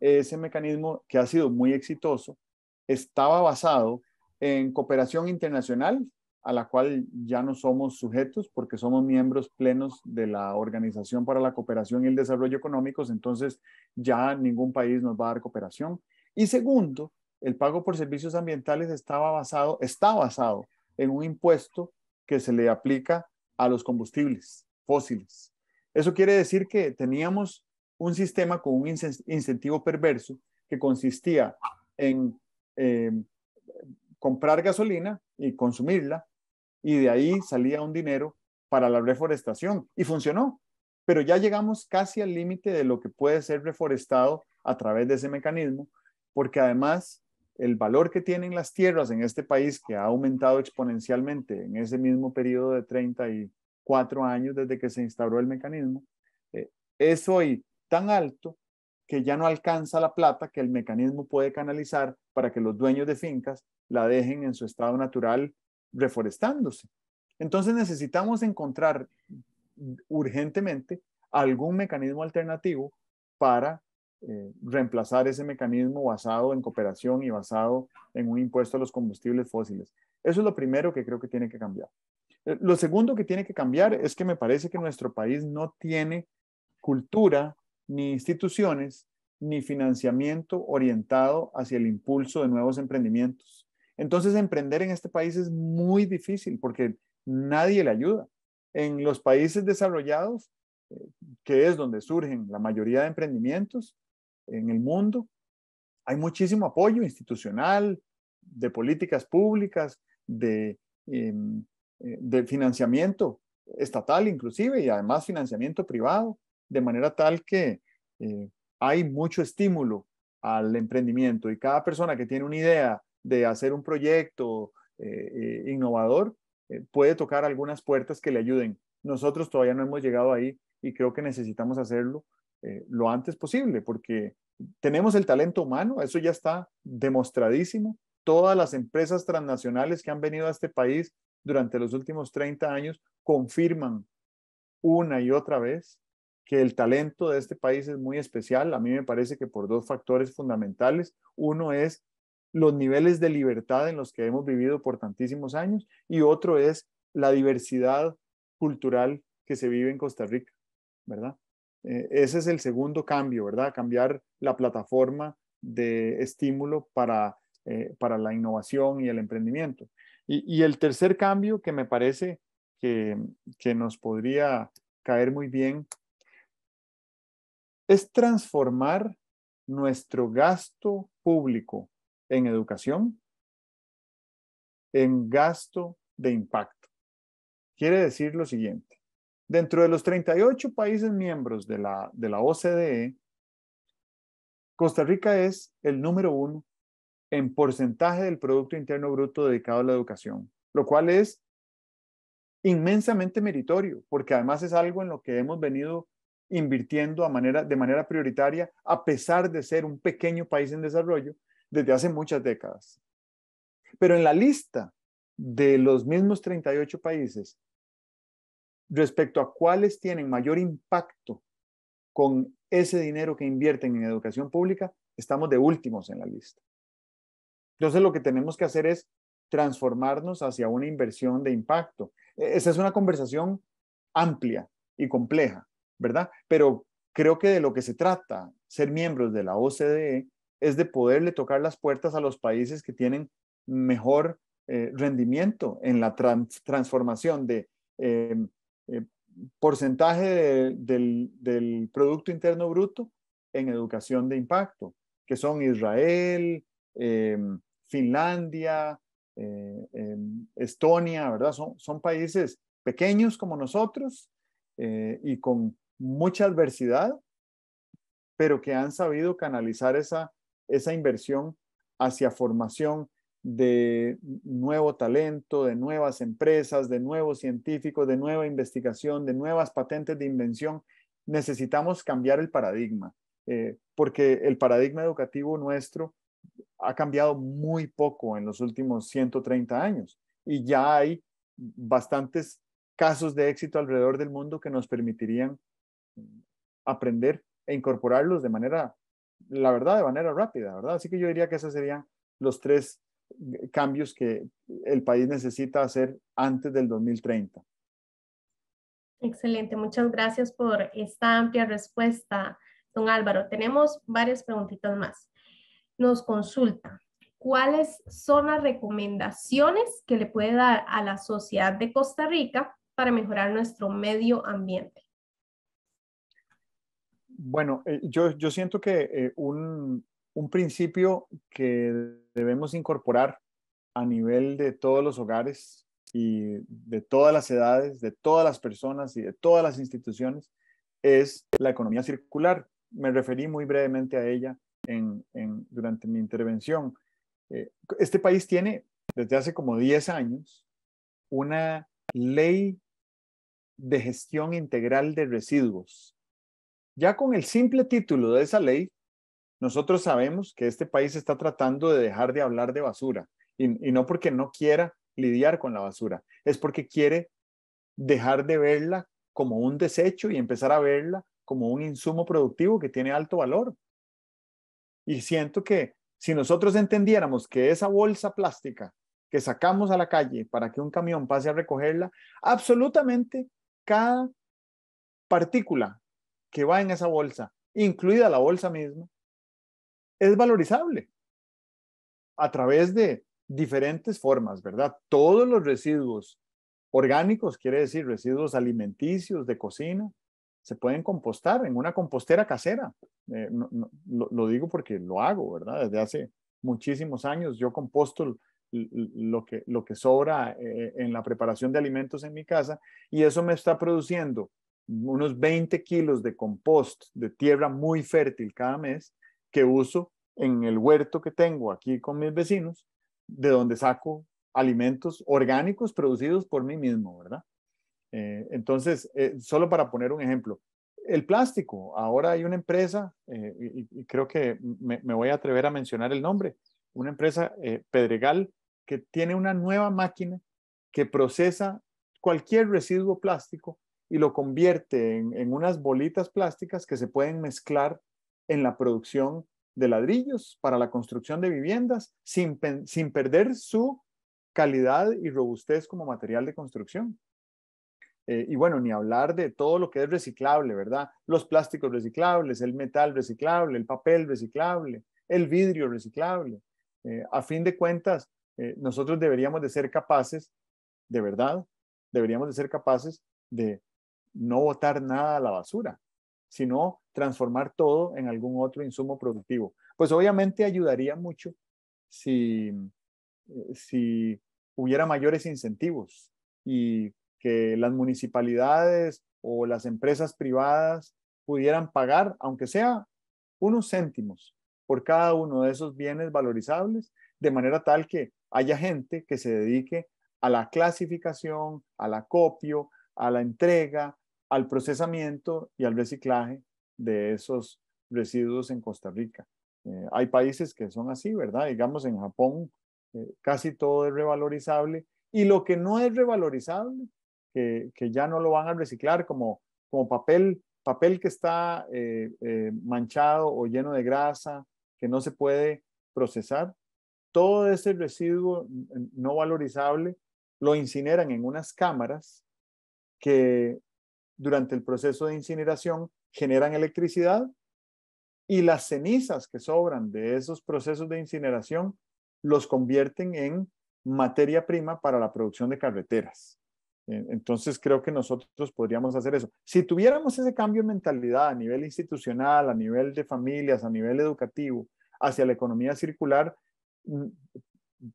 ese mecanismo que ha sido muy exitoso estaba basado en cooperación internacional, a la cual ya no somos sujetos porque somos miembros plenos de la Organización para la Cooperación y el Desarrollo Económicos, entonces ya ningún país nos va a dar cooperación. Y segundo, el pago por servicios ambientales estaba basado, está basado en un impuesto que se le aplica a los combustibles fósiles. Eso quiere decir que teníamos un sistema con un incentivo perverso que consistía en eh, comprar gasolina y consumirla, y de ahí salía un dinero para la reforestación. Y funcionó, pero ya llegamos casi al límite de lo que puede ser reforestado a través de ese mecanismo, porque además el valor que tienen las tierras en este país, que ha aumentado exponencialmente en ese mismo periodo de 30 y cuatro años desde que se instauró el mecanismo, eh, es hoy tan alto que ya no alcanza la plata que el mecanismo puede canalizar para que los dueños de fincas la dejen en su estado natural reforestándose. Entonces necesitamos encontrar urgentemente algún mecanismo alternativo para eh, reemplazar ese mecanismo basado en cooperación y basado en un impuesto a los combustibles fósiles. Eso es lo primero que creo que tiene que cambiar. Eh, lo segundo que tiene que cambiar es que me parece que nuestro país no tiene cultura, ni instituciones, ni financiamiento orientado hacia el impulso de nuevos emprendimientos. Entonces, emprender en este país es muy difícil porque nadie le ayuda. En los países desarrollados, eh, que es donde surgen la mayoría de emprendimientos en el mundo, hay muchísimo apoyo institucional, de políticas públicas, de em, eh, de financiamiento estatal inclusive y además financiamiento privado, de manera tal que eh, hay mucho estímulo al emprendimiento y cada persona que tiene una idea de hacer un proyecto eh, innovador puede tocar algunas puertas que le ayuden. Nosotros todavía no hemos llegado ahí y creo que necesitamos hacerlo lo antes posible porque tenemos el talento humano, eso ya está demostradísimo. Todas las empresas transnacionales que han venido a este país durante los últimos 30 años confirman una y otra vez que el talento de este país es muy especial. A mí me parece que por dos factores fundamentales. Uno es los niveles de libertad en los que hemos vivido por tantísimos años y otro es la diversidad cultural que se vive en Costa Rica, ¿verdad? Eh, ese es el segundo cambio, ¿verdad? Cambiar la plataforma de estímulo para eh, la innovación y el emprendimiento. Y, el tercer cambio que me parece que, nos podría caer muy bien es transformar nuestro gasto público en educación en gasto de impacto. Quiere decir lo siguiente. Dentro de los 38 países miembros de la, de la OCDE, Costa Rica es el número uno en porcentaje del Producto Interno Bruto dedicado a la educación, lo cual es inmensamente meritorio, porque además es algo en lo que hemos venido invirtiendo de manera prioritaria, a pesar de ser un pequeño país en desarrollo, desde hace muchas décadas. Pero en la lista de los mismos 38 países, respecto a cuáles tienen mayor impacto con ese dinero que invierten en educación pública, estamos de últimos en la lista. Entonces lo que tenemos que hacer es transformarnos hacia una inversión de impacto. E-, esa es una conversación amplia y compleja, ¿verdad? Pero creo que de lo que se trata ser miembros de la OCDE es de poderle tocar las puertas a los países que tienen mejor eh, rendimiento en la transformación de eh, eh, porcentaje del, del Producto Interno Bruto en educación de impacto, que son Israel, em, Finlandia, eh, em, Estonia, ¿verdad? Son, países pequeños como nosotros eh, y con mucha adversidad, pero que han sabido canalizar esa, inversión hacia formación de nuevo talento, de nuevas empresas, de nuevos científicos, de nueva investigación, de nuevas patentes de invención. Necesitamos cambiar el paradigma, eh, porque el paradigma educativo nuestro ha cambiado muy poco en los últimos 130 años y ya hay bastantes casos de éxito alrededor del mundo que nos permitirían aprender e incorporarlos de manera, la verdad, de manera rápida, ¿verdad? Así que yo diría que esos serían los tres cambios que el país necesita hacer antes del 2030. Excelente, muchas gracias por esta amplia respuesta, don Álvaro. Tenemos varias preguntitas más nos consulta cuáles son las recomendaciones que le puede dar a la sociedad de Costa Rica para mejorar nuestro medio ambiente. Bueno, eh, yo, siento que eh, un principio que debemos incorporar a nivel de todos los hogares y de todas las edades, de todas las personas y de todas las instituciones es la economía circular. Me referí muy brevemente a ella en, durante mi intervención. Eh, este país tiene desde hace como 10 años una ley de gestión integral de residuos. Ya con el simple título de esa ley, nosotros sabemos que este país está tratando de dejar de hablar de basura y no porque no quiera lidiar con la basura, es porque quiere dejar de verla como un desecho y empezar a verla como un insumo productivo que tiene alto valor. Y siento que si nosotros entendiéramos que esa bolsa plástica que sacamos a la calle para que un camión pase a recogerla, absolutamente cada partícula que va en esa bolsa, incluida la bolsa misma, es valorizable a través de diferentes formas, ¿verdad? Todos los residuos orgánicos, quiere decir residuos alimenticios, de cocina, se pueden compostar en una compostera casera. Eh, lo, digo porque lo hago, ¿verdad? Desde hace muchísimos años yo composto lo que, lo que sobra eh, en la preparación de alimentos en mi casa y eso me está produciendo unos 20 kilos de compost de tierra muy fértil cada mes que uso en el huerto que tengo aquí con mis vecinos, de donde saco alimentos orgánicos producidos por mí mismo, ¿verdad? Eh, entonces, eh, solo para poner un ejemplo, el plástico, ahora hay una empresa, eh, y, creo que me, voy a atrever a mencionar el nombre, una empresa Pedregal que tiene una nueva máquina que procesa cualquier residuo plástico y lo convierte en, unas bolitas plásticas que se pueden mezclar en la producción de ladrillos para la construcción de viviendas sin perder su calidad y robustez como material de construcción. Eh, y bueno, ni hablar de todo lo que es reciclable, ¿verdad? Los plásticos reciclables, el metal reciclable, el papel reciclable, el vidrio reciclable. Eh, a fin de cuentas, eh, nosotros deberíamos de ser capaces, de verdad, deberíamos de ser capaces de no botar nada a la basura, sino transformar todo en algún otro insumo productivo. Pues obviamente ayudaría mucho si, si hubiera mayores incentivos y que las municipalidades o las empresas privadas pudieran pagar, aunque sea unos céntimos por cada uno de esos bienes valorizables, de manera tal que haya gente que se dedique a la clasificación, al acopio, a la entrega, al procesamiento y al reciclaje de esos residuos en Costa Rica. Eh, hay países que son así, ¿verdad? Digamos, en Japón eh, casi todo es revalorizable y lo que no es revalorizable que, ya no lo van a reciclar como, papel, papel que está eh, eh, manchado o lleno de grasa, que no se puede procesar. Todo ese residuo no valorizable lo incineran en unas cámaras que durante el proceso de incineración generan electricidad y las cenizas que sobran de esos procesos de incineración los convierten en materia prima para la producción de carreteras. Entonces creo que nosotros podríamos hacer eso. Si tuviéramos ese cambio de mentalidad a nivel institucional, a nivel de familias, a nivel educativo, hacia la economía circular,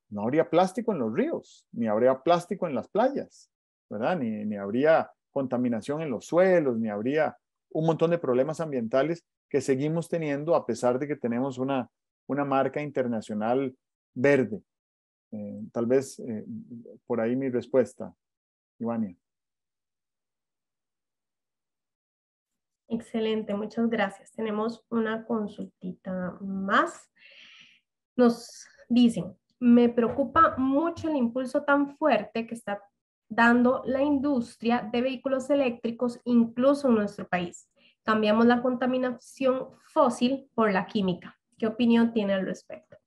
no habría plástico en los ríos, ni habría plástico en las playas, ¿verdad? Ni, habría contaminación en los suelos, ni habría un montón de problemas ambientales que seguimos teniendo a pesar de que tenemos una, marca internacional verde. Eh, tal vez eh, por ahí mi respuesta. Ivania. Excelente, muchas gracias. Tenemos una consultita más. Nos dicen, me preocupa mucho el impulso tan fuerte que está dando la industria de vehículos eléctricos, incluso en nuestro país. Cambiamos la contaminación fósil por la química. ¿Qué opinión tiene al respecto?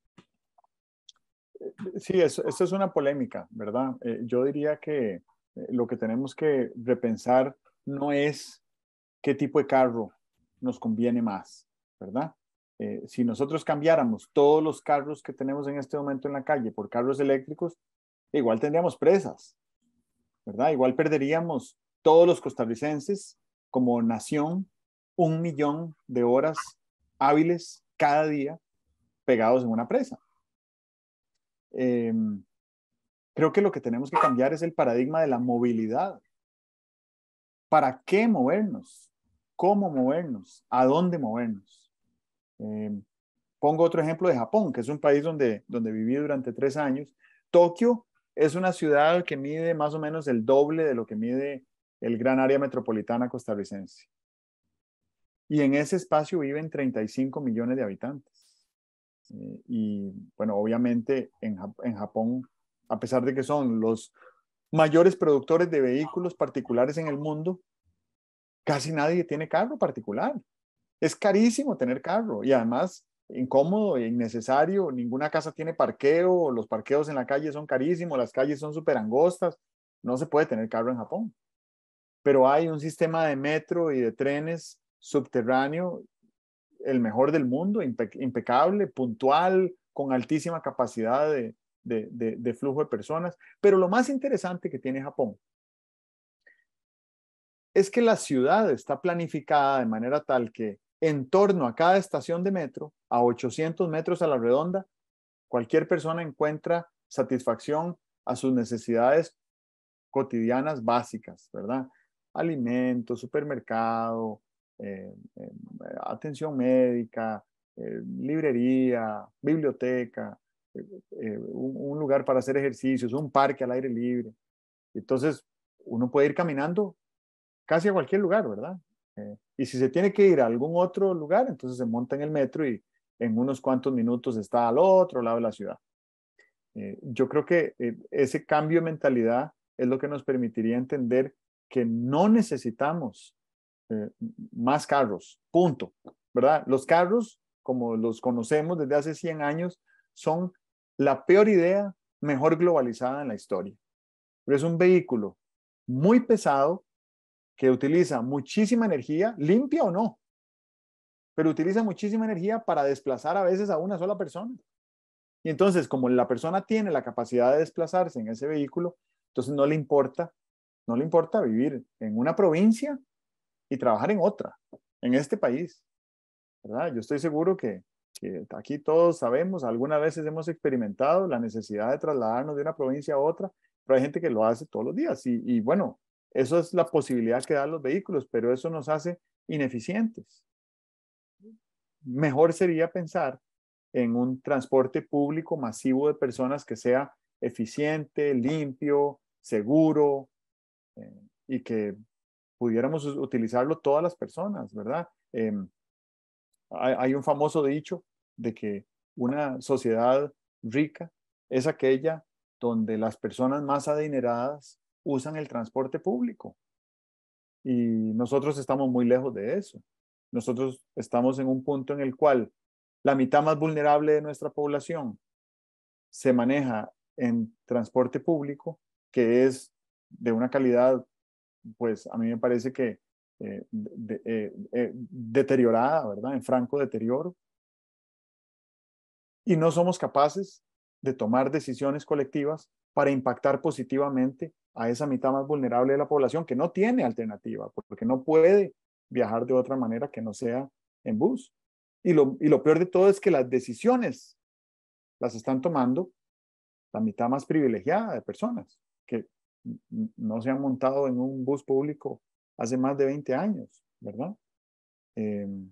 Sí, eso es una polémica, ¿verdad? Eh, yo diría que eh, lo que tenemos que repensar no es qué tipo de carro nos conviene más, ¿verdad? Eh, si nosotros cambiáramos todos los carros que tenemos en este momento en la calle por carros eléctricos, igual tendríamos presas, ¿verdad? Igual perderíamos todos los costarricenses como nación un millón de horas hábiles cada día pegados en una presa. Em, Creo que lo que tenemos que cambiar es el paradigma de la movilidad. ¿Para qué movernos? ¿Cómo movernos? ¿A dónde movernos? Eh, pongo otro ejemplo de Japón, que es un país donde, donde viví durante tres años. Tokio es una ciudad que mide más o menos el doble de lo que mide el gran área metropolitana costarricense. Y en ese espacio viven 35 millones de habitantes. Eh, y bueno, obviamente en Japón a pesar de que son los mayores productores de vehículos particulares en el mundo, casi nadie tiene carro particular. Es carísimo tener carro y además incómodo e innecesario. Ninguna casa tiene parqueo, los parqueos en la calle son carísimos, las calles son súper angostas. No se puede tener carro en Japón. Pero hay un sistema de metro y de trenes subterráneo, el mejor del mundo, impecable, puntual, con altísima capacidad de, de, flujo de personas. Pero lo más interesante que tiene Japón es que la ciudad está planificada de manera tal que en torno a cada estación de metro, a 800 metros a la redonda, cualquier persona encuentra satisfacción a sus necesidades cotidianas básicas, ¿verdad? Alimentos, supermercado, eh, eh, atención médica, eh, librería, biblioteca, eh, un, lugar para hacer ejercicios, un parque al aire libre. Entonces, uno puede ir caminando casi a cualquier lugar, ¿verdad? Eh, y si se tiene que ir a algún otro lugar, entonces se monta en el metro y en unos cuantos minutos está al otro lado de la ciudad. Eh, yo creo que ese cambio de mentalidad es lo que nos permitiría entender que no necesitamos más carros, punto, ¿verdad? Los carros, como los conocemos desde hace 100 años, son la peor idea mejor globalizada en la historia. Pero es un vehículo muy pesado que utiliza muchísima energía, limpia o no, pero utiliza muchísima energía para desplazar a veces a una sola persona. Y entonces, como la persona tiene la capacidad de desplazarse en ese vehículo, entonces no le importa, no le importa vivir en una provincia y trabajar en otra, en este país. ¿verdad? Yo estoy seguro que aquí todos sabemos, algunas veces hemos experimentado la necesidad de trasladarnos de una provincia a otra, pero hay gente que lo hace todos los días y, bueno, eso es la posibilidad que dan los vehículos, pero eso nos hace ineficientes. Mejor sería pensar en un transporte público masivo de personas que sea eficiente, limpio, seguro eh, y que pudiéramos utilizarlo todas las personas, ¿verdad? Em, hay, hay, un famoso dicho de que una sociedad rica es aquella donde las personas más adineradas usan el transporte público. Y nosotros estamos muy lejos de eso. Nosotros estamos en un punto en el cual la mitad más vulnerable de nuestra población se maneja en transporte público, que es de una calidad, pues a mí me parece que eh, eh, eh, deteriorada, ¿verdad? En franco deterioro y no somos capaces de tomar decisiones colectivas para impactar positivamente a esa mitad más vulnerable de la población que no tiene alternativa, porque no puede viajar de otra manera que no sea en bus. Y lo, y lo peor de todo es que las decisiones las están tomando la mitad más privilegiada de personas que no se han montado en un bus público hace más de 20 años, ¿verdad? Em,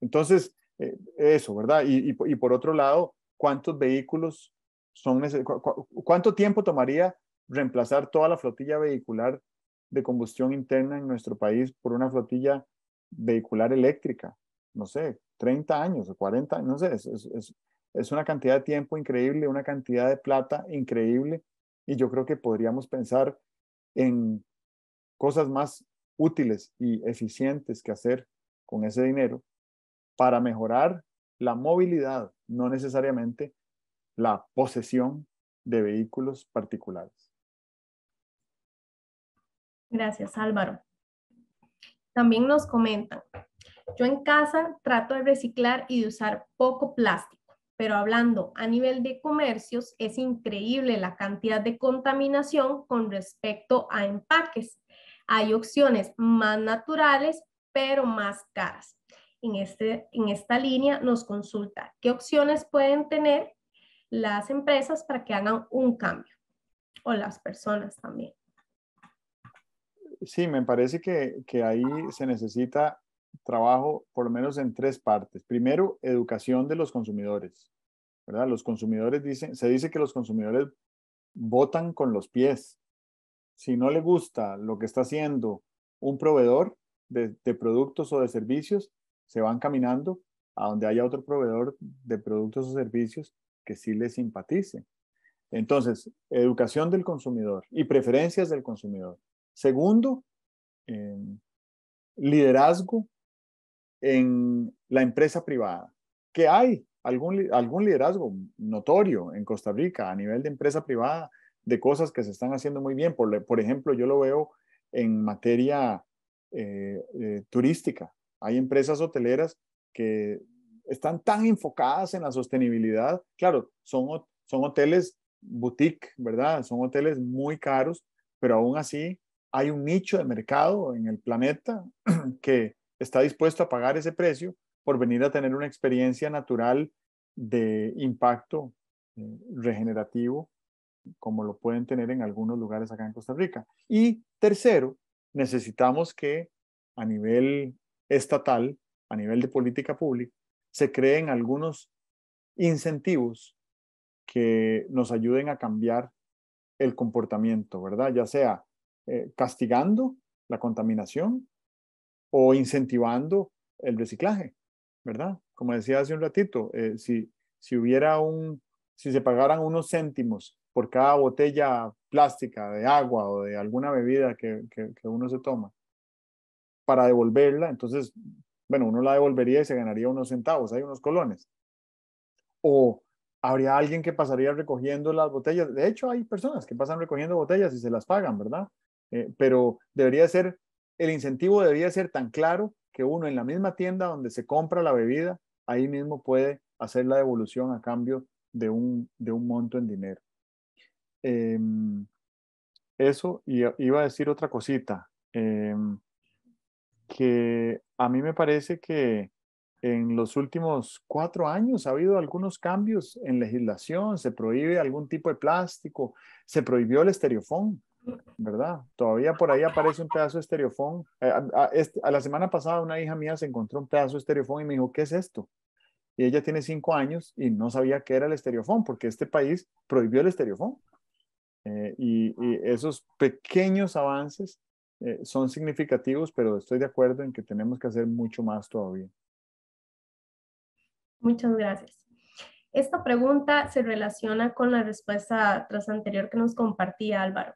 entonces, eh, eso, ¿verdad? Y, por otro lado, ¿cuántos vehículos son necesarios? ¿Cuánto tiempo tomaría reemplazar toda la flotilla vehicular de combustión interna en nuestro país por una flotilla vehicular eléctrica? No sé, 30 años o 40, no sé, es una cantidad de tiempo increíble, una cantidad de plata increíble y yo creo que podríamos pensar en cosas más útiles y eficientes que hacer con ese dinero para mejorar la movilidad, no necesariamente la posesión de vehículos particulares. Gracias, Álvaro. También nos comentan, yo en casa trato de reciclar y de usar poco plástico, pero hablando a nivel de comercios, es increíble la cantidad de contaminación con respecto a empaques. Hay opciones más naturales, pero más caras en, este, en esta línea nos consulta qué opciones pueden tener las empresas para que hagan un cambio o las personas también. Sí, me parece que, que ahí se necesita trabajo por lo menos en tres partes. Primero, educación de los consumidores. ¿verdad? Los consumidores dicen, se dice que los consumidores votan con los pies. Si no le gusta lo que está haciendo un proveedor de productos o de servicios, se van caminando a donde haya otro proveedor de productos o servicios que sí les simpatice. Entonces, educación del consumidor y preferencias del consumidor. Segundo, em, liderazgo en la empresa privada, que hay algún, algún liderazgo notorio en Costa Rica a nivel de empresa privada de cosas que se están haciendo muy bien. Por, ejemplo, yo lo veo en materia eh, eh, turística. Hay empresas hoteleras que están tan enfocadas en la sostenibilidad. Claro, son, son hoteles boutique, ¿verdad? Son hoteles muy caros, pero aún así hay un nicho de mercado en el planeta que está dispuesto a pagar ese precio por venir a tener una experiencia natural de impacto eh, regenerativo como lo pueden tener en algunos lugares acá en Costa Rica. Y tercero, necesitamos que a nivel estatal, a nivel de política pública, se creen algunos incentivos que nos ayuden a cambiar el comportamiento, ¿verdad? Ya sea eh, castigando la contaminación o incentivando el reciclaje, ¿verdad? Como decía hace un ratito, eh, si, si hubiera un, si se pagaran unos céntimos por cada botella plástica de agua o de alguna bebida que uno se toma, para devolverla, entonces, bueno, uno la devolvería y se ganaría unos centavos, hay unos colones. O habría alguien que pasaría recogiendo las botellas. De hecho, hay personas que pasan recogiendo botellas y se las pagan, ¿verdad? Eh, pero debería ser, el incentivo debería ser tan claro que uno en la misma tienda donde se compra la bebida, ahí mismo puede hacer la devolución a cambio de un, de un monto en dinero. Em, eso, y iba a decir otra cosita. Em, que a mí me parece que en los últimos cuatro años ha habido algunos cambios en legislación, se prohíbe algún tipo de plástico, se prohibió el estereofón, ¿verdad? Todavía por ahí aparece un pedazo de estereofón. Eh, este, a, la semana pasada una hija mía se encontró un pedazo de estereofón y me dijo, ¿qué es esto? Y ella tiene cinco años y no sabía qué era el estereofón porque este país prohibió el estereofón. Eh, y esos pequeños avances eh, son significativos, pero estoy de acuerdo en que tenemos que hacer mucho más todavía. Muchas gracias. Esta pregunta se relaciona con la respuesta tras anterior que nos compartía Álvaro.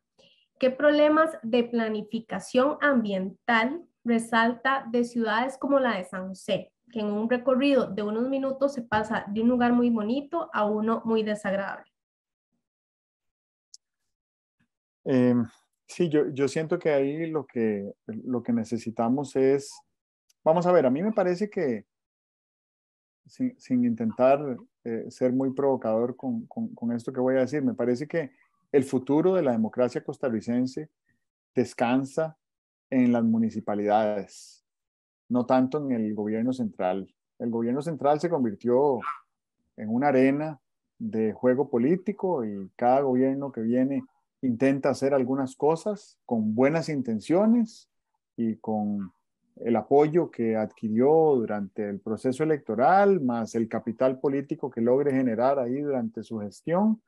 ¿Qué problemas de planificación ambiental resalta de ciudades como la de San José, que en un recorrido de unos minutos se pasa de un lugar muy bonito a uno muy desagradable? Eh, Sí, yo, siento que ahí lo que, lo que necesitamos es, vamos a ver, a mí me parece que sin, intentar eh, ser muy provocador con esto que voy a decir, me parece que el futuro de la democracia costarricense descansa en las municipalidades, no tanto en el gobierno central. El gobierno central se convirtió en una arena de juego político y cada gobierno que viene intenta hacer algunas cosas con buenas intenciones y con el apoyo que adquirió durante el proceso electoral, más el capital político que logre generar ahí durante su gestión.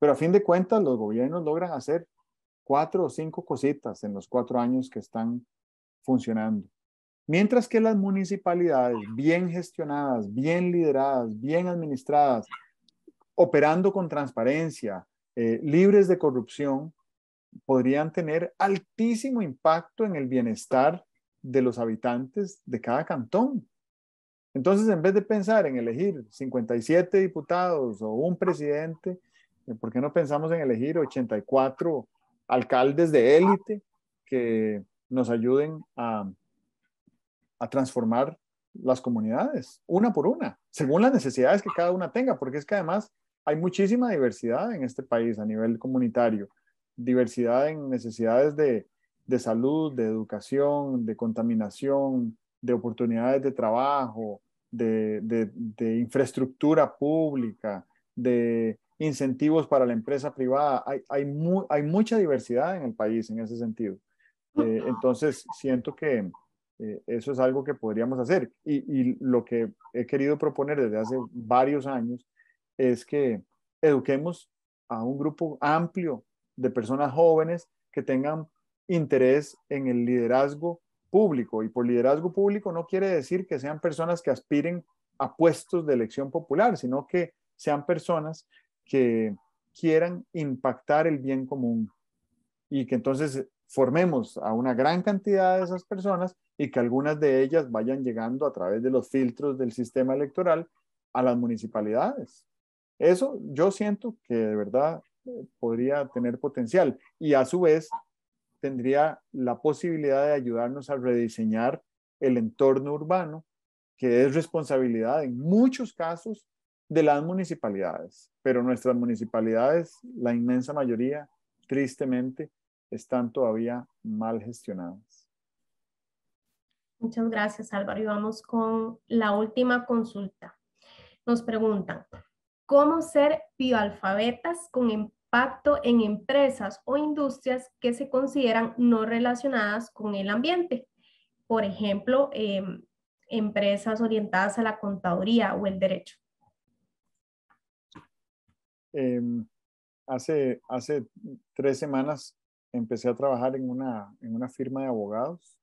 Pero a fin de cuentas, los gobiernos logran hacer cuatro o cinco cositas en los cuatro años que están funcionando. Mientras que las municipalidades, bien gestionadas, bien lideradas, bien administradas, operando con transparencia, eh, libres de corrupción, podrían tener altísimo impacto en el bienestar de los habitantes de cada cantón. Entonces, en vez de pensar en elegir 57 diputados o un presidente, eh, ¿por qué no pensamos en elegir 84 alcaldes de élite que nos ayuden a, a transformar las comunidades, una por una, según las necesidades que cada una tenga? Porque es que además hay muchísima diversidad en este país a nivel comunitario, diversidad en necesidades de, salud, de educación, de contaminación, de oportunidades de trabajo, de, infraestructura pública, de incentivos para la empresa privada. Hay, hay, hay mucha diversidad en el país en ese sentido. Eh, entonces, siento que eh, eso es algo que podríamos hacer. Y, y, lo que he querido proponer desde hace varios años es que eduquemos a un grupo amplio de personas jóvenes que tengan interés en el liderazgo público. Y por liderazgo público no quiere decir que sean personas que aspiren a puestos de elección popular, sino que sean personas que quieran impactar el bien común y que entonces formemos a una gran cantidad de esas personas y que algunas de ellas vayan llegando a través de los filtros del sistema electoral a las municipalidades. Eso yo siento que de verdad eh, podría tener potencial y a su vez tendría la posibilidad de ayudarnos a rediseñar el entorno urbano, que es responsabilidad en muchos casos de las municipalidades, pero nuestras municipalidades, la inmensa mayoría, tristemente, están todavía mal gestionadas. Muchas gracias, Álvaro. Y vamos con la última consulta. Nos preguntan, cómo ser bioalfabetas con impacto en empresas o industrias que se consideran no relacionadas con el ambiente. Por ejemplo, em, empresas orientadas a la contaduría o el derecho. Em, hace, hace tres semanas empecé a trabajar en una, en una firma de abogados.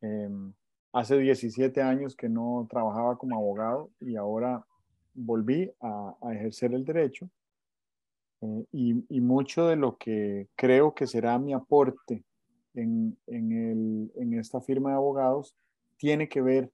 Em, hace 17 años que no trabajaba como abogado y ahora volví a, ejercer el derecho eh, y, mucho de lo que creo que será mi aporte en, en, el, en esta firma de abogados tiene que ver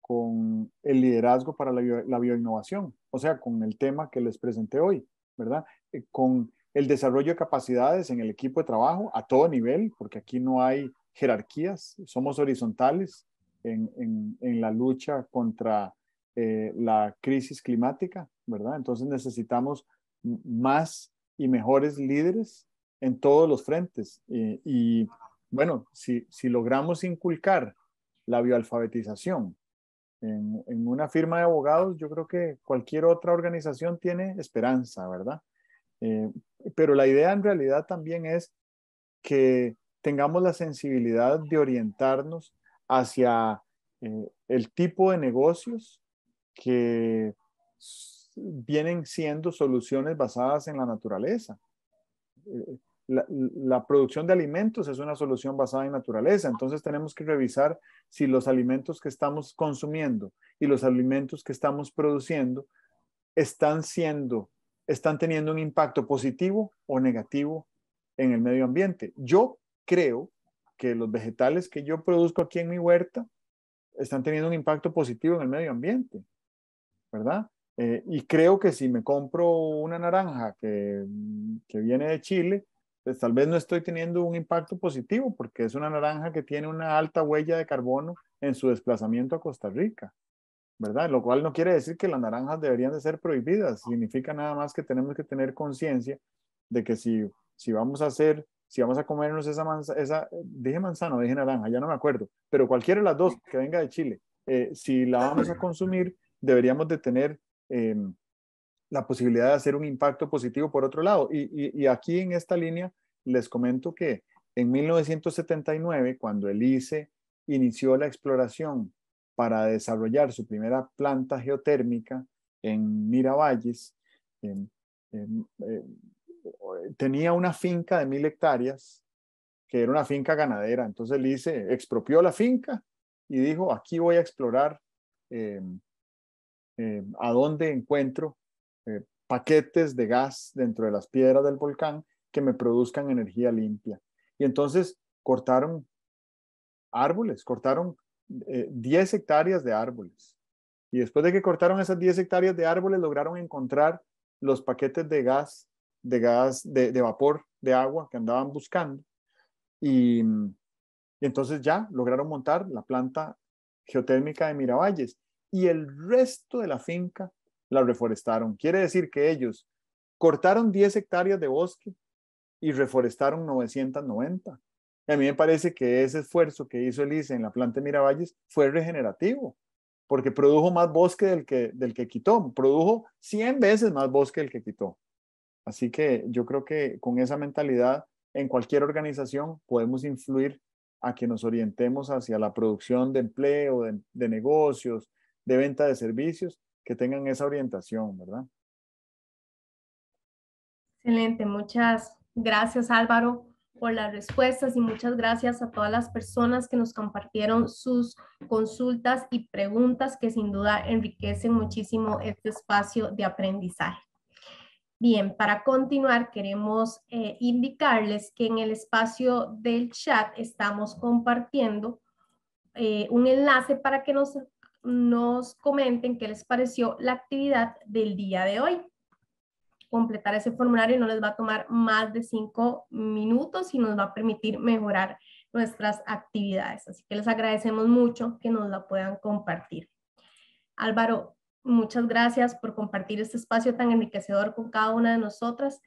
con el liderazgo para la, la, bioinnovación, o sea, con el tema que les presenté hoy, ¿verdad? Eh, con el desarrollo de capacidades en el equipo de trabajo a todo nivel, porque aquí no hay jerarquías, somos horizontales en, en, en la lucha contra eh, la crisis climática, ¿verdad? Entonces necesitamos más y mejores líderes en todos los frentes. Eh, y bueno, si, logramos inculcar la bioalfabetización en, una firma de abogados, yo creo que cualquier otra organización tiene esperanza, ¿verdad? Eh, pero la idea en realidad también es que tengamos la sensibilidad de orientarnos hacia el tipo de negocios que vienen siendo soluciones basadas en la naturaleza. Eh, la, producción de alimentos es una solución basada en naturaleza, entonces tenemos que revisar si los alimentos que estamos consumiendo y los alimentos que estamos produciendo están siendo, están teniendo un impacto positivo o negativo en el medio ambiente. Yo creo que los vegetales que yo produzco aquí en mi huerta están teniendo un impacto positivo en el medio ambiente ¿verdad? Eh, y creo que si me compro una naranja que, mm, que viene de Chile, pues tal vez no estoy teniendo un impacto positivo porque es una naranja que tiene una alta huella de carbono en su desplazamiento a Costa Rica, ¿verdad? Lo cual no quiere decir que las naranjas deberían de ser prohibidas, significa nada más que tenemos que tener conciencia de que si, si vamos a hacer, si vamos a comernos esa manzana, esa, dije manzana, dije naranja, ya no me acuerdo, pero cualquiera de las dos que venga de Chile, eh, si la vamos a consumir, deberíamos de tener em, la posibilidad de hacer un impacto positivo por otro lado. Y, y, aquí en esta línea les comento que en 1979, cuando el ICE inició la exploración para desarrollar su primera planta geotérmica en Miravalles, em, em, tenía una finca de mil hectáreas, que era una finca ganadera. Entonces el ICE expropió la finca y dijo, aquí voy a explorar eh, a dónde encuentro eh, paquetes de gas dentro de las piedras del volcán que me produzcan energía limpia. Y entonces cortaron árboles, cortaron 10 eh, hectáreas de árboles. Y después de que cortaron esas 10 hectáreas de árboles, lograron encontrar los paquetes de gas, de gas, de, vapor, de agua que andaban buscando. Y, y, entonces ya lograron montar la planta geotérmica de Miravalles y el resto de la finca la reforestaron. Quiere decir que ellos cortaron 10 hectáreas de bosque y reforestaron 990. a mí me parece que ese esfuerzo que hizo Elise en la planta de Miravalles fue regenerativo, porque produjo más bosque del que, del que quitó, produjo 100 veces más bosque del que quitó. Así que yo creo que con esa mentalidad en cualquier organización podemos influir a que nos orientemos hacia la producción de empleo, de negocios, de venta de servicios que tengan esa orientación, ¿verdad? Excelente, muchas gracias Álvaro por las respuestas y muchas gracias a todas las personas que nos compartieron sus consultas y preguntas que sin duda enriquecen muchísimo este espacio de aprendizaje. Bien, para continuar queremos eh, indicarles que en el espacio del chat estamos compartiendo eh, un enlace para que nos nos comenten qué les pareció la actividad del día de hoy. Completar ese formulario no les va a tomar más de cinco minutos y nos va a permitir mejorar nuestras actividades. Así que les agradecemos mucho que nos la puedan compartir. Álvaro, muchas gracias por compartir este espacio tan enriquecedor con cada una de nosotras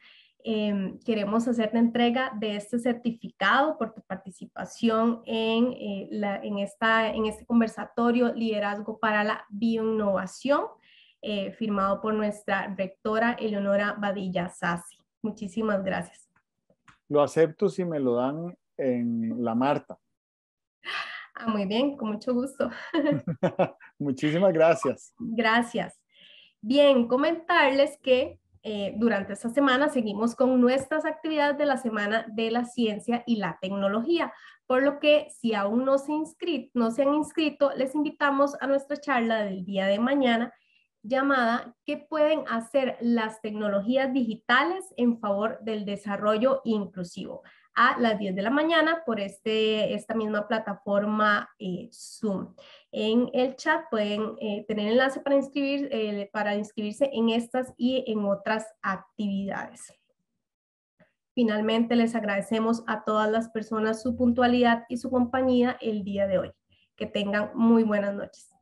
eh, queremos hacerte entrega de este certificado por tu participación en, eh, esta, en este conversatorio Liderazgo para la Bioinnovación, eh, firmado por nuestra rectora Eleonora Badilla Sassi. Muchísimas gracias. Lo acepto si me lo dan en la Marta. Ah, muy bien, con mucho gusto. Muchísimas gracias. Gracias. Bien, comentarles que eh, durante esta semana seguimos con nuestras actividades de la Semana de la Ciencia y la Tecnología, por lo que si aún no se, han inscrito, les invitamos a nuestra charla del día de mañana llamada ¿Qué pueden hacer las tecnologías digitales en favor del desarrollo inclusivo? a las 10 de la mañana por este, esta misma plataforma eh, Zoom en el chat pueden eh, tener enlace para, inscribir, eh, para inscribirse en estas y en otras actividades. Finalmente, les agradecemos a todas las personas su puntualidad y su compañía el día de hoy. Que tengan muy buenas noches.